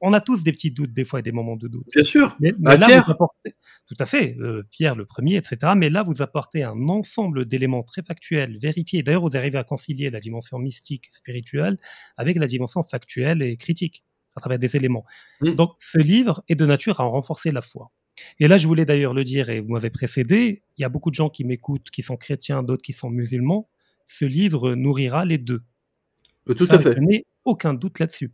on a tous des petits doutes des fois et des moments de doute. Bien sûr. Mais, ah, Pierre. tout à fait, euh, Pierre le premier, etc. Mais là, vous apportez un ensemble d'éléments très factuels, vérifiés. D'ailleurs, vous arrivez à concilier la dimension mystique, spirituelle, avec la dimension factuelle et critique à travers des éléments. Mm. Donc, ce livre est de nature à renforcer la foi. Et là, je voulais d'ailleurs le dire, et vous m'avez précédé, il y a beaucoup de gens qui m'écoutent, qui sont chrétiens, d'autres qui sont musulmans. Ce livre nourrira les deux. Euh, tout à fait. Je n'ai aucun doute là-dessus.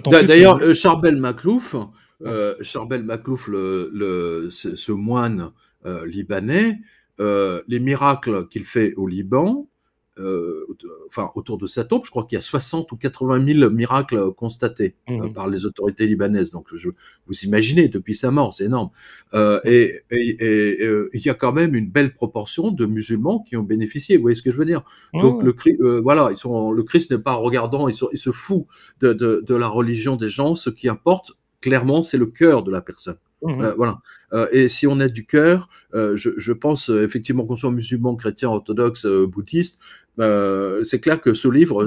D'ailleurs, hein. euh, Charbel Maclouf, euh, Charbel le, ce, moine euh, libanais, les miracles qu'il fait au Liban, euh, euh, enfin, autour de sa tombe, je crois qu'il y a 60 ou 80 000 miracles euh, constatés mhm. par les autorités libanaises. Donc, vous imaginez, depuis sa mort, c'est énorme. et il y a quand même une belle proportion de musulmans qui ont bénéficié. Vous voyez ce que je veux dire ah Donc, le, voilà, ils sont, le Christ n'est pas regardant, il, se fout de, de la religion des gens. Ce qui importe, clairement, c'est le cœur de la personne. Mmh, mmh. Euh, voilà. Euh, et si on est du cœur, euh, je, pense effectivement qu'on soit musulman, chrétien, orthodoxe, bouddhiste, bah, c'est clair que ce livre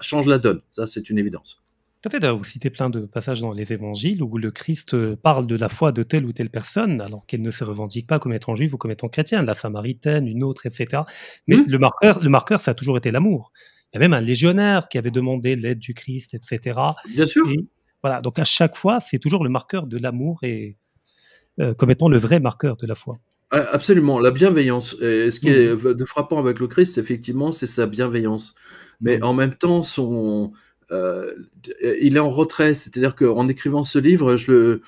change la donne. Ça, c'est une évidence. Tout à fait. vous citez plein de passages dans les évangiles où le Christ parle de la foi de telle ou telle personne, alors qu'elle ne se revendique pas comme étant juive ou comme étant chrétienne, la samaritaine, une autre, etc. Mais mmh. le, marqueur, le marqueur, ça a toujours été l'amour. Il y a même un légionnaire qui avait demandé l'aide du Christ, etc. Bien sûr donc à chaque fois, c'est toujours le marqueur de l'amour et euh, comme étant le vrai marqueur de la foi. Absolument, la bienveillance. ce qui est mhm. de frappant avec le Christ, effectivement, c'est sa bienveillance. Mais mhm. en même temps, son, euh, il est en retrait. C'est-à-dire qu'en écrivant ce livre, je le,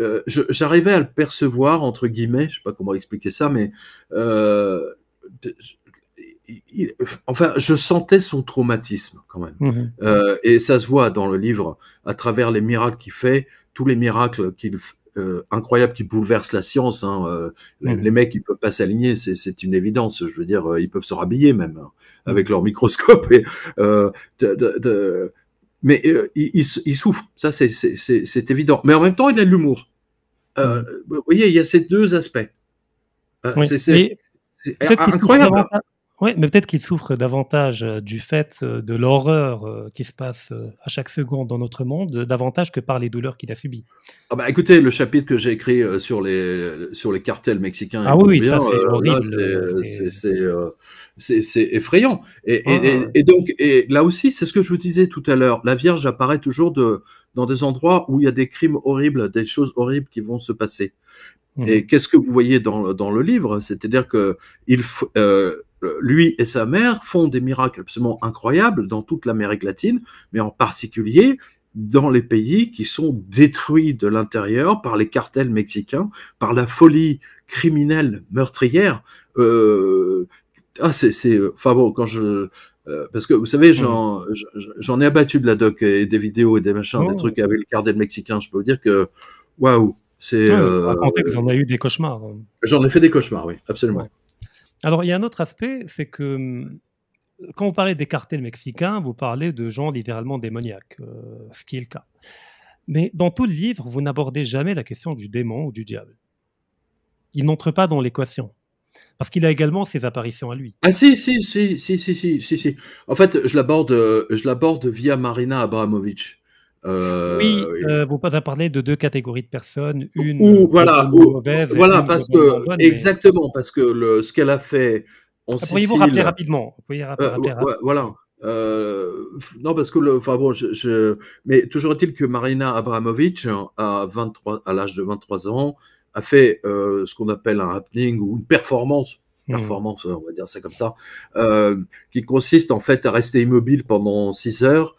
euh, j'arrivais à le percevoir, entre guillemets, je ne sais pas comment expliquer ça, mais enfin, je sentais son traumatisme quand même. Mhm. Euh, et ça se voit dans le livre, à travers les miracles qu'il fait, tous les miracles qu'il euh, incroyables qui bouleversent la science. Hein, euh, mhm. les, mecs, ils peuvent pas s'aligner, c'est une évidence. Je veux dire, ils peuvent se rhabiller même hein, avec leur microscope. mais ils souffrent, ça c'est évident. Mais en même temps, il a de l'humour. Mhm. Vous voyez, il y a ces deux aspects. C'est incroyable. Oui, mais peut-être qu'il souffre davantage euh, du fait euh, de l'horreur euh, qui se passe à chaque seconde dans notre monde, davantage que par les douleurs qu'il a subies. Ah bah écoutez, le chapitre que j'ai écrit sur les, sur les cartels mexicains. Ah oui, ça c'est horrible. C'est effrayant. Et, et, ah, et, donc, et là aussi, c'est ce que je vous disais tout à l'heure. La Vierge apparaît toujours de, dans des endroits où il y a des crimes horribles, des choses horribles qui vont se passer. Mmh. Et qu'est-ce que vous voyez dans, dans le livre C'est-à-dire que il, lui et sa mère font des miracles absolument incroyables dans toute l'Amérique latine, mais en particulier dans les pays qui sont détruits de l'intérieur par les cartels mexicains, par la folie criminelle meurtrière. Euh, ah, c'est, enfin bon, quand je, euh, parce que vous savez, mmh. j'en, j'en ai abattu de la doc et des vidéos et des machins, des oh. trucs avec le cartel mexicain. Je peux vous dire que, waouh, c'est. Ah, euh, j'en ai eu des cauchemars. J'en ai fait des cauchemars, oui, absolument. Alors, il y a un autre aspect, c'est que euh, quand vous parlez d'écarté le Mexicain, vous parlez de gens littéralement démoniaques, euh, ce qui est le cas. Mais dans tout le livre, vous n'abordez jamais la question du démon ou du diable. Il n'entre pas dans l'équation. Parce qu'il a également ses apparitions à lui. Ah si, si, si, si, si, si, si. En fait, je l'aborde, euh, je l'aborde via Marina Abramovic. Euh, oui, euh, vous pas parler de deux catégories de personnes, une ou, voilà, mauvaise. Voilà, parce que exactement, parce que le, ce qu'elle a fait ah, Pourriez-vous rappeler rapidement, euh, Voilà. non, parce que enfin bon, mais toujours est-il que Marina Abramovic, hein, à 23, à l'âge de 23 ans, a fait ce qu'on appelle un happening ou une performance hmm. performance, on va dire ça comme ça, qui consiste en fait à rester immobile pendant 6 heures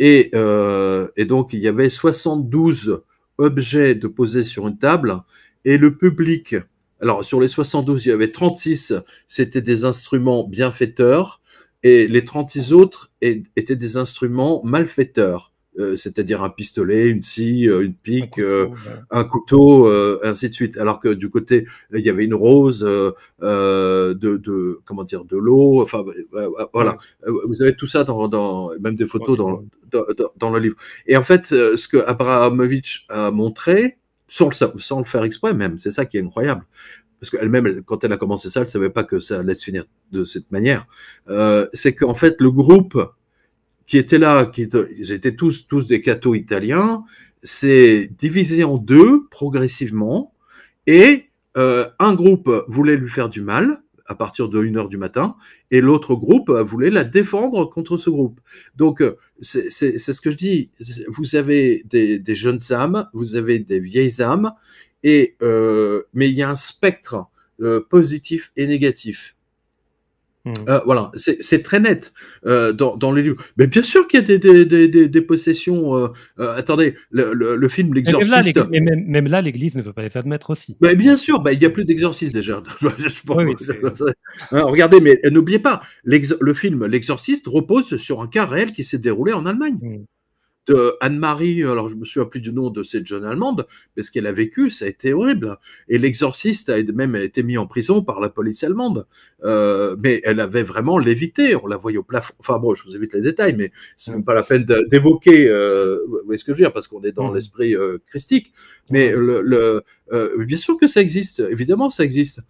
euh, et, donc, il y avait 72 objets de poser sur une table. Et le public, alors sur les 72, il y avait 36, c'était des instruments bienfaiteurs. Et les 36 autres étaient des instruments malfaiteurs. Euh, c'est-à-dire un pistolet, une scie, euh, une pique, euh, un couteau, ainsi de suite. Alors que du côté, il y avait une rose de, comment dire, de l'eau. Enfin, voilà. Vous avez tout ça dans, même des photos dans, le livre. Et en fait, ce que Abramovich a montré, sans le, sans le faire exprès même, c'est ça qui est incroyable, parce qu'elle-même, quand elle a commencé ça, elle ne savait pas que ça allait se finir de cette manière. c'est qu'en fait, le groupe qui étaient là, qui ils étaient tous, tous des cathos italiens, s'est divisé en deux progressivement et euh, un groupe voulait lui faire du mal à partir de 1h du matin et l'autre groupe voulait la défendre contre ce groupe. Donc euh, c'est ce que je dis, vous avez des, jeunes âmes, vous avez des vieilles âmes, et, euh, mais il y a un spectre positif et négatif. Mmh. Euh, voilà, c'est très net euh, dans, les livres. Mais bien sûr qu'il y a des, des, possessions. Euh, attendez, le, le, le film L'Exorciste. Même là, l'Église ne veut pas les admettre aussi. Mais bien sûr, bah, il n'y a plus d'exorcisme déjà. regardez, mais n'oubliez pas, le film L'Exorciste repose sur un cas réel qui s'est déroulé en Allemagne. Mmh de Anne-Marie, alors je me souviens plus du nom de cette jeune Allemande, mais ce qu'elle a vécu, ça a été horrible. Et l'exorciste a même été mis en prison par la police allemande. Euh, mais elle avait vraiment lévité, on la voyait au plafond. Enfin bon, je vous évite les détails, mais n'est même pas la peine d'évoquer, euh, vous voyez ce que je veux dire, parce qu'on est dans mm. l'esprit euh, christique. Mais bien sûr que ça existe, évidemment ça existe.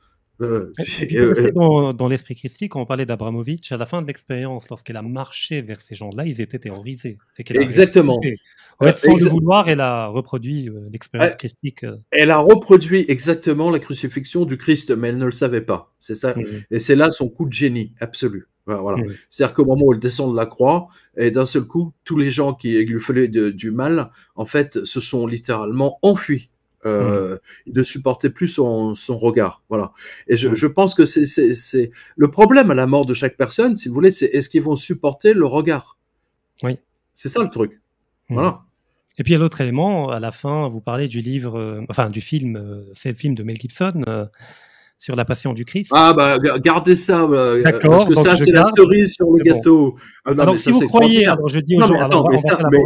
dans, l'esprit christique, quand on parlait d'Abramovitch, à la fin de l'expérience, lorsqu'elle a marché vers ces gens-là, ils étaient terrorisés. Exactement. En fait, sans le vouloir, elle a reproduit euh, l'expérience christique. Euh. Elle a reproduit exactement la crucifixion du Christ, mais elle ne le savait pas. C'est ça. Et c'est là son coup de génie absolu. Voilà. C'est-à-dire qu'au moment où elle descend de la croix, et d'un seul coup, tous les gens qui lui faisaient du mal, en fait, se sont littéralement enfuis. Euh, mhm. de supporter plus son, son regard. Voilà. Et je, je pense que c'est le problème à la mort de chaque personne, si vous voulez, c'est est-ce qu'ils vont supporter le regard. Oui. C'est ça le truc. Mhm. Voilà. Et puis il y l'autre élément, à la fin, vous parlez du livre, euh, enfin du film, euh, c'est le film de Mel Gibson sur la passion du Christ. Ah bah gardez ça, euh, euh, parce que ça c'est la cerise sur le gâteau. Ah, alors si vous croyez, alors je dis aux non, gens, attends, mais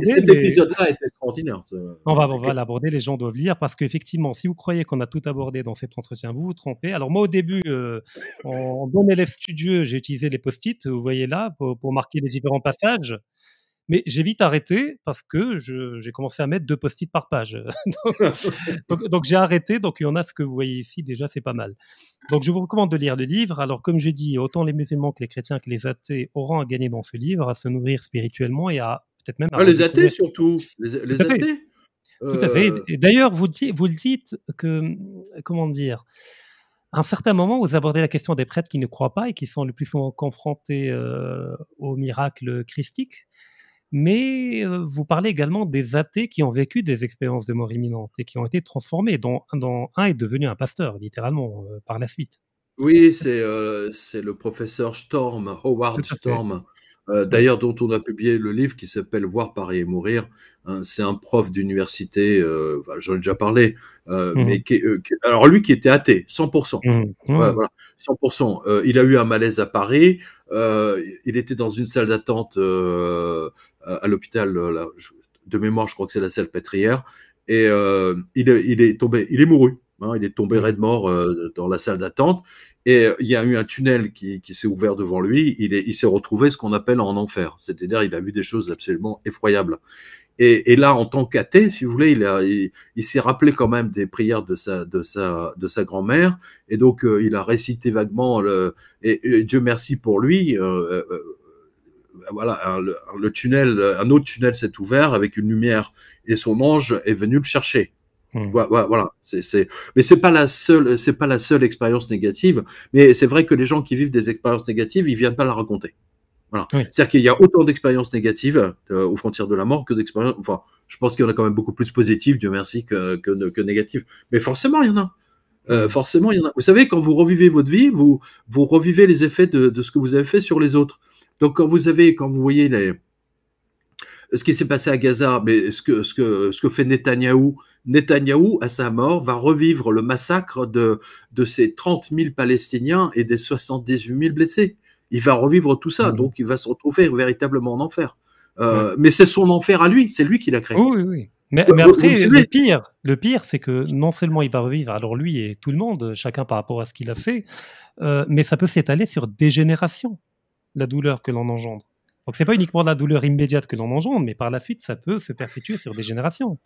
cet épisode-là était extraordinaire. On va, l'aborder, les gens doivent lire, parce qu'effectivement, si vous croyez qu'on a tout abordé dans cet entretien, vous vous trompez. Alors moi au début, euh, en bon élève studieux, j'ai utilisé les post-it, vous voyez là, pour marquer les différents passages. Mais j'ai vite arrêté parce que j'ai commencé à mettre deux post-it par page. donc, j'ai arrêté. Donc il y en a ce que vous voyez ici. Déjà, c'est pas mal. Donc je vous recommande de lire le livre. Alors comme j'ai dit, autant les musulmans que les chrétiens que les athées auront à gagner dans ce livre, à se nourrir spirituellement et à peut-être même. À ah, les athées surtout. Les, athées. Tout à fait. Euh, d'ailleurs, vous, vous le dites que, comment dire, à un certain moment, vous abordez la question des prêtres qui ne croient pas et qui sont le plus souvent confrontés euh, au miracle christique mais euh, vous parlez également des athées qui ont vécu des expériences de mort imminente et qui ont été transformés, dont, un est devenu un pasteur, littéralement, euh, par la suite. Oui, c'est euh, le professeur Storm, Howard Storm, d'ailleurs dont on a publié le livre qui s'appelle Voir, Paris et mourir. c'est un prof d'université, j'en ai déjà parlé, mmh. mais alors lui qui était athée, 100%. 100%. Mmh. Mmh. il a eu un malaise à Paris, il était dans une salle d'attente euh, à l'hôpital, euh, de mémoire, je crois que c'est la salle pétrière, et euh, il est, tombé, il est mouru. Hein, il est tombé raide mort dans la salle d'attente. Et il y a eu un tunnel qui, s'est ouvert devant lui. Il, il s'est retrouvé ce qu'on appelle en enfer. C'est-à-dire, il a vu des choses absolument effroyables. Et, là, en tant qu'athée, si vous voulez, il, il, s'est rappelé quand même des prières de sa, de sa, de sa grand-mère. Et donc, il a récité vaguement. Le, et, Dieu merci pour lui. Euh, voilà, un, le, tunnel, euh, un autre tunnel s'est ouvert avec une lumière et son ange est venu le chercher. Hmm. Voilà, c'est, mais c'est pas la seule, c'est pas la seule expérience négative. Mais c'est vrai que les gens qui vivent des expériences négatives, ils viennent pas la raconter. Voilà. C'est-à-dire qu'il y a autant d'expériences négatives euh, aux frontières de la mort que d'expériences. Enfin, je pense qu'il y en a quand même beaucoup plus positives, Dieu merci, que, que, négatives. Mais forcément, il y en a. Hmm. forcément, y Vous savez, quand vous revivez votre vie, vous, vous revivez les effets de, ce que vous avez fait sur les autres. Donc quand vous avez, quand vous voyez ce qui s'est passé à Gaza, mais ce que, ce que, ce que fait Netanyahou, Netanyahou, à sa mort, va revivre le massacre de, de ces 30 000 Palestiniens et des 78 000 blessés. Il va revivre tout ça, mmh. donc il va se retrouver véritablement en enfer. Euh, mais c'est son enfer à lui, c'est lui qui l'a créé. Oui, oui, oui. Mais, après, le pire, le pire, c'est que non seulement il va revivre, alors lui et tout le monde, chacun par rapport à ce qu'il a fait, euh, mais ça peut s'étaler sur des générations la douleur que l'on engendre. Donc c'est pas uniquement la douleur immédiate que l'on engendre, mais par la suite, ça peut se perpétuer sur des générations.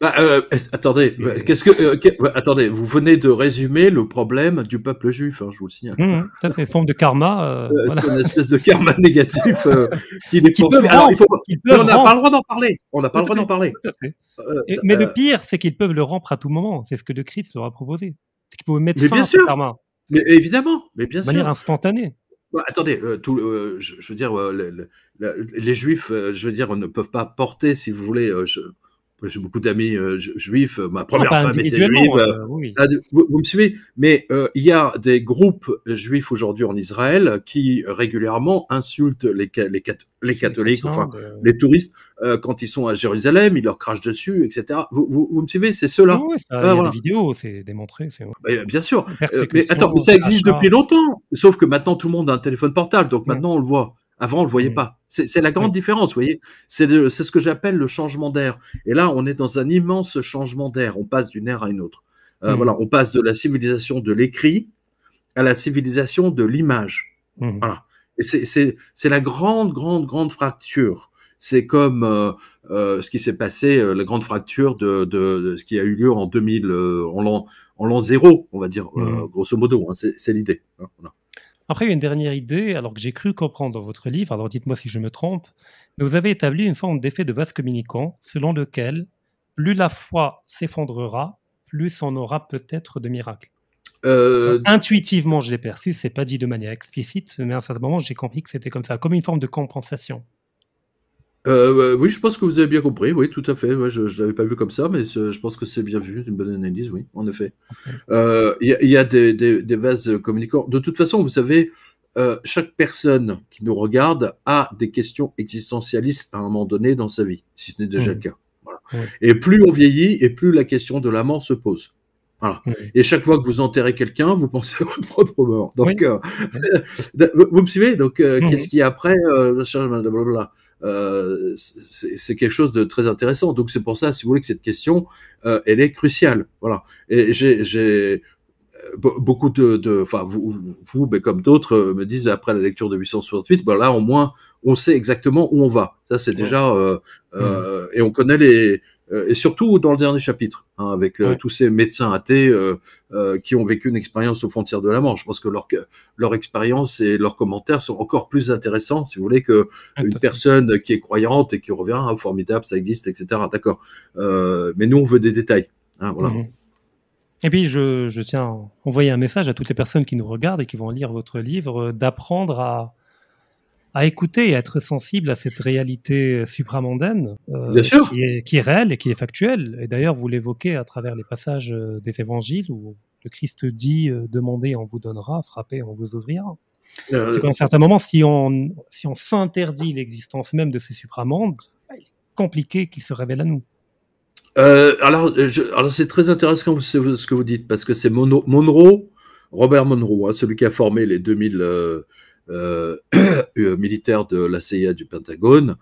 Bah, euh, attendez, bah, qu'est-ce que euh, bah, attendez, vous venez de résumer le problème du peuple juif, hein, je vous le signale. ça mmh, mmh, fait une forme de karma. Euh, c'est une espèce de karma négatif qui on n'a pas le droit d'en parler. On n'a pas le droit d'en parler. mais le pire, c'est qu'ils peuvent le rompre à tout moment. C'est ce que le Christ leur a proposé. C'est qu'ils peuvent mettre fin bien karma. Mais évidemment, mais bien de manière instantanée. Bah, attendez, euh, tout, euh, je, veux dire, euh, les juifs, je veux dire, ne peuvent pas porter, si vous voulez, je, j'ai beaucoup d'amis euh, juifs, ma première ah, femme était juive. Euh, euh, vous, me suivez Mais il y a des groupes juifs aujourd'hui en Israël qui régulièrement insultent les, catholiques, enfin les touristes, quand ils sont à Jérusalem, ils leur crachent dessus, etc. Vous, me suivez C'est cela. Oui, ça, ah, il y a c'est démontré. Eh, bien sûr. attends, mais ça existe depuis longtemps. Sauf que maintenant tout le monde a un téléphone portable, donc maintenant on le voit. Avant, on ne le voyait mm. pas. C'est la grande différence, vous voyez. C'est ce que j'appelle le changement d'air. Et là, on est dans un immense changement d'air. On passe d'une ère à une autre. Euh, mm. Voilà, on passe de la civilisation de l'écrit à la civilisation de l'image. Mm. Voilà. c'est la grande, grande, grande fracture. C'est comme euh, euh, ce qui s'est passé, la grande fracture de, ce qui a eu lieu en 2000, en l'an zéro, on va dire, grosso modo. Hein. c'est l'idée. Hein, voilà. Après, il y a une dernière idée, alors que j'ai cru comprendre dans votre livre, alors dites-moi si je me trompe, mais vous avez établi une forme d'effet de vase communicant selon lequel plus la foi s'effondrera, plus on aura peut-être de miracles. Euh, intuitivement, je l'ai perçu, ce n'est pas dit de manière explicite, mais à un certain moment, j'ai compris que c'était comme ça, comme une forme de compensation. Euh, oui, je pense que vous avez bien compris. Oui, tout à fait. je ne l'avais pas vu comme ça, mais je pense que c'est bien vu. Une bonne analyse, oui, en effet. Euh, il y, a des, vases communicants. De toute façon, vous savez, euh, chaque personne qui nous regarde a des questions existentialistes à un moment donné dans sa vie, si ce n'est déjà mmh. le cas. Et plus on vieillit, et plus la question de la mort se pose. Et chaque fois que vous enterrez quelqu'un, vous pensez à votre propre mort. Donc, vous, me suivez Donc, mmh. qu'est-ce qu'il y a après Blablabla. Euh, c'est quelque chose de très intéressant. Donc c'est pour ça, si vous voulez, que cette question, euh, elle est cruciale. Voilà. Et j'ai euh, beaucoup de, enfin vous, vous mais comme d'autres me disent après la lecture de 868, ben là au moins on sait exactement où on va. Ça c'est déjà mmh. et on connaît les euh, et surtout dans le dernier chapitre, hein, avec euh, tous ces médecins athées euh, qui ont vécu une expérience aux frontières de la mort. Je pense que leur, leur expérience et leurs commentaires sont encore plus intéressants, si vous voulez, que une personne qui est croyante et qui revient, ah, formidable, ça existe, etc. D'accord. mais nous, on veut des détails. Hein, voilà. Mhm. Et puis, je, je, tiens à envoyer un message à toutes les personnes qui nous regardent et qui vont lire votre livre, d'apprendre à, à écouter et à être sensible à cette réalité supramondaine euh, qui, est, réelle et qui est factuelle. Et d'ailleurs, vous l'évoquez à travers les passages euh, des évangiles où le Christ dit euh, demandez, on vous donnera, frappez, on vous ouvrira. C'est qu'à un certain moment, si on si on s'interdit l'existence même de ces supramondes, compliqué qu'ils se révèlent à nous. alors, alors c'est très intéressant ce que vous dites parce que c'est Monroe, Robert Monroe, hein, celui qui a formé les 2000, euh, euh, militaire de la CIA du Pentagone,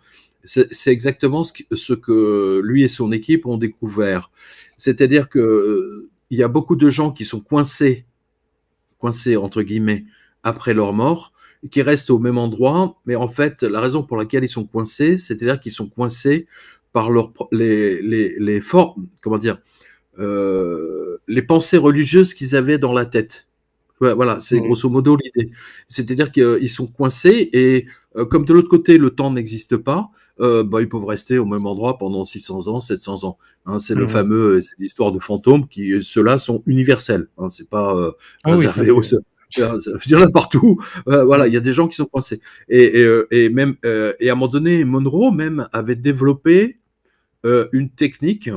c'est exactement ce, que lui et son équipe ont découvert. C'est-à-dire qu'il euh, y a beaucoup de gens qui sont coincés, coincés entre guillemets, après leur mort, qui restent au même endroit, mais en fait, la raison pour laquelle ils sont coincés, c'est-à-dire qu'ils sont coincés par leur, les, formes, comment dire, les pensées religieuses qu'ils avaient dans la tête voilà, c'est grosso modo l'idée. C'est-à-dire qu'ils sont coincés et euh, comme de l'autre côté, le temps n'existe pas, euh, bah, ils peuvent rester au même endroit pendant 600 ans, 700 ans. Hein. c'est le fameux, euh, c'est l'histoire de fantômes qui, ceux-là, sont universels. Hein, c'est pas ah réservé Il y en a partout. voilà, il y a des gens qui sont coincés. Et, même, et à un moment donné, Monroe même avait développé une technique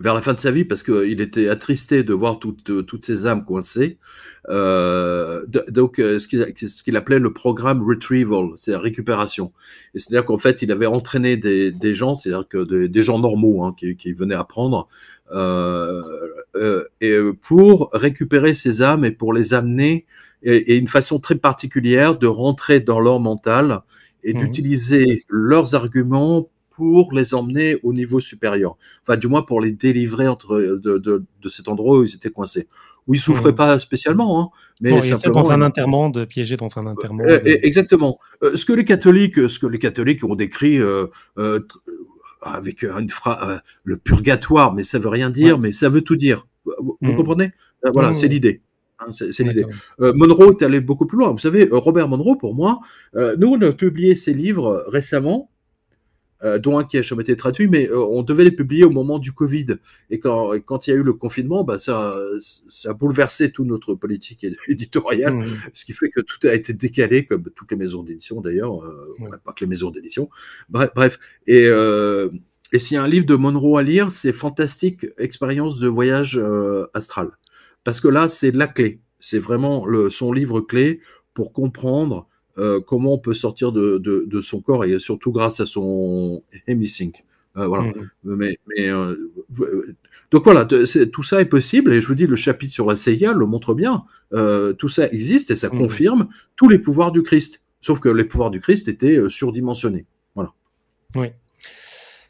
vers la fin de sa vie, parce qu'il était attristé de voir toutes, toutes ces âmes coincées. Euh, donc, euh, ce qu'il appelait le programme retrieval, c'est la récupération. Et c'est-à-dire qu'en fait, il avait entraîné des, gens, c'est-à-dire que des, gens normaux hein, qui, venaient apprendre, euh, euh, pour récupérer ces âmes et pour les amener, et, une façon très particulière de rentrer dans leur mental et mmh. d'utiliser leurs arguments pour les emmener au niveau supérieur. Enfin, du moins pour les délivrer entre, de, de, de cet endroit où ils étaient coincés. Où ils souffraient mmh. pas spécialement, hein, mais simplement dans un euh, de piégé dans un intermonde. Euh, e, exactement. Euh, ce que les catholiques, ce que les catholiques ont décrit avec une phrase, le purgatoire, mais ça veut rien dire, mais ça veut tout dire. Vous, mmh. comprenez Voilà, mmh, hein, c'est l'idée. c'est l'idée. Monroe est allé beaucoup plus loin. Vous savez, Robert Monroe, pour moi, nous, on a publié ses livres récemment euh, dont un qui a jamais été traduit, mais euh, on devait les publier au moment du Covid. Et quand, il y a eu le confinement, bah, ça, a bouleversé toute notre politique éditoriale, mmh. ce qui fait que tout a été décalé, comme toutes les maisons d'édition d'ailleurs, euh, on n'a pas que les maisons d'édition. Bref, Et, et s'il y a un livre de Monroe à lire, c'est Fantastique expérience de voyage astral. Parce que là, c'est la clé. C'est vraiment son livre clé pour comprendre euh, comment on peut sortir de, de, son corps et surtout grâce à son hemisync. Euh, voilà. Mm. Mais, euh, donc voilà, tout ça est possible et je vous dis, le chapitre sur la CIA le montre bien. tout ça existe et ça mm. confirme tous les pouvoirs du Christ, sauf que les pouvoirs du Christ étaient surdimensionnés. Voilà. Oui.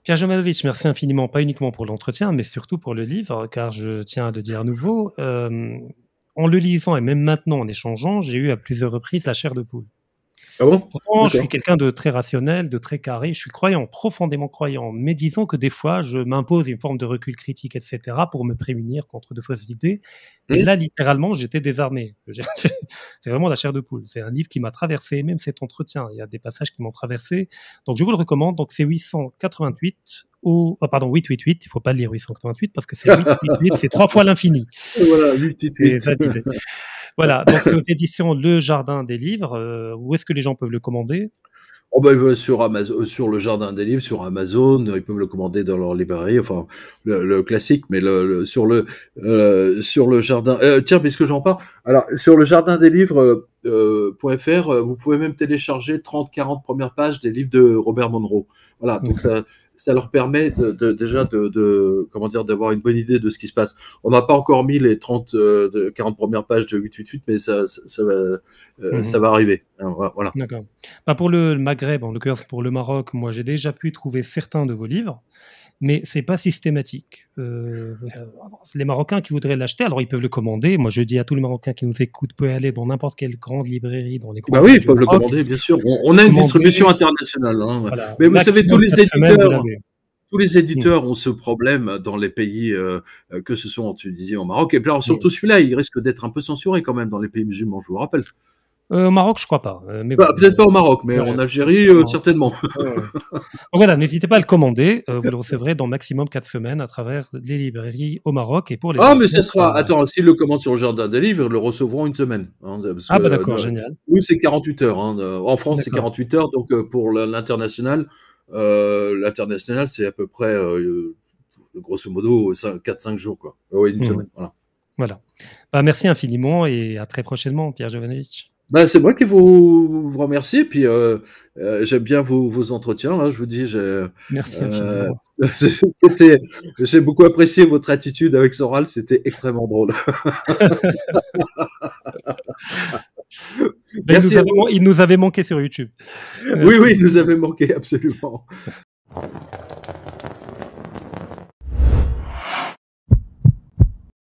Pierre Jomanovic, merci infiniment, pas uniquement pour l'entretien, mais surtout pour le livre, car je tiens à le dire à nouveau, en le lisant et même maintenant en échangeant, j'ai eu à plusieurs reprises la chair de poule. Ah je suis quelqu'un de très rationnel, de très carré. Je suis croyant, profondément croyant. Mais disons que des fois, je m'impose une forme de recul critique, etc., pour me prémunir contre de fausses idées. Et mmh. là, littéralement, j'étais désarmé. C'est vraiment la chair de poule. C'est un livre qui m'a traversé, même cet entretien. Il y a des passages qui m'ont traversé. Donc, je vous le recommande. Donc, c'est 888 au, oh, pardon, 888, il faut pas le lire 888 parce que c'est 888, c'est trois fois l'infini. Voilà, 888. Voilà, donc c'est aux éditions Le Jardin des Livres. Euh, où est-ce que les gens peuvent le commander oh ben, sur, Amazon, euh, sur le jardin des livres, sur Amazon, ils peuvent le commander dans leur librairie, enfin le, classique, mais sur le sur le euh, jardin. tiens, puisque j'en parle, alors sur le jardin des livres vous pouvez même télécharger 30-40 premières pages des livres de Robert Monroe. Voilà, donc ça ça leur permet déjà de, dire d'avoir une bonne idée de ce qui se passe. On n'a pas encore mis les 30 40 euh, premières pages de 888 mais ça ça, euh, mhm. va, arriver. Hein, voilà. D'accord. Bah, pour le Maghreb en l'occurrence pour le Maroc, moi j'ai déjà pu trouver certains de vos livres mais c'est pas systématique. Euh, euh, les Marocains qui voudraient l'acheter, alors ils peuvent le commander. Moi, je dis à tous les Marocains qui nous écoutent, peut aller dans n'importe quelle grande librairie, dans les. Bah oui, ils peuvent le commander, bien sûr. On, a une distribution internationale. Hein. Mais vous savez, tous les éditeurs. Tous les éditeurs ont ce problème dans les pays, euh, que ce soit en Tunisie, au Maroc, et puis hmm. surtout celui-là, il risque d'être un peu censuré quand même dans les pays musulmans, je vous rappelle. Euh, au Maroc, je crois pas. Euh, bah, peut-être pas au Maroc, mais en Algérie, euh, certainement. Donc, voilà, n'hésitez pas à le commander. vous le recevrez dans maximum 4 semaines à travers les librairies au Maroc et pour les. Ah, mais ce sera. Attends, s'ils le commandent sur le jardin des livres, ils le recevront une semaine. Hein, ah, bah, d'accord, génial. Oui, c'est 48 heures. Hein, en France, c'est 48 heures. Donc, pour l'international, l'international, c'est à peu près, grosso modo, 4-5 jours, quoi. Oui, une mmh. semaine. Voilà. Voilà. Bah, merci infiniment et à très prochainement, Pierre Jovanovic. Bah, c'est moi qui vous, remercie et Puis euh, euh, j'aime bien vos, entretiens. Hein, je vous dis, j'ai, merci. Euh, j'ai beaucoup apprécié votre attitude avec Soral. C'était extrêmement drôle. Ben, merci il, il nous avait manqué sur YouTube. Oui, oui, il nous avait manqué absolument.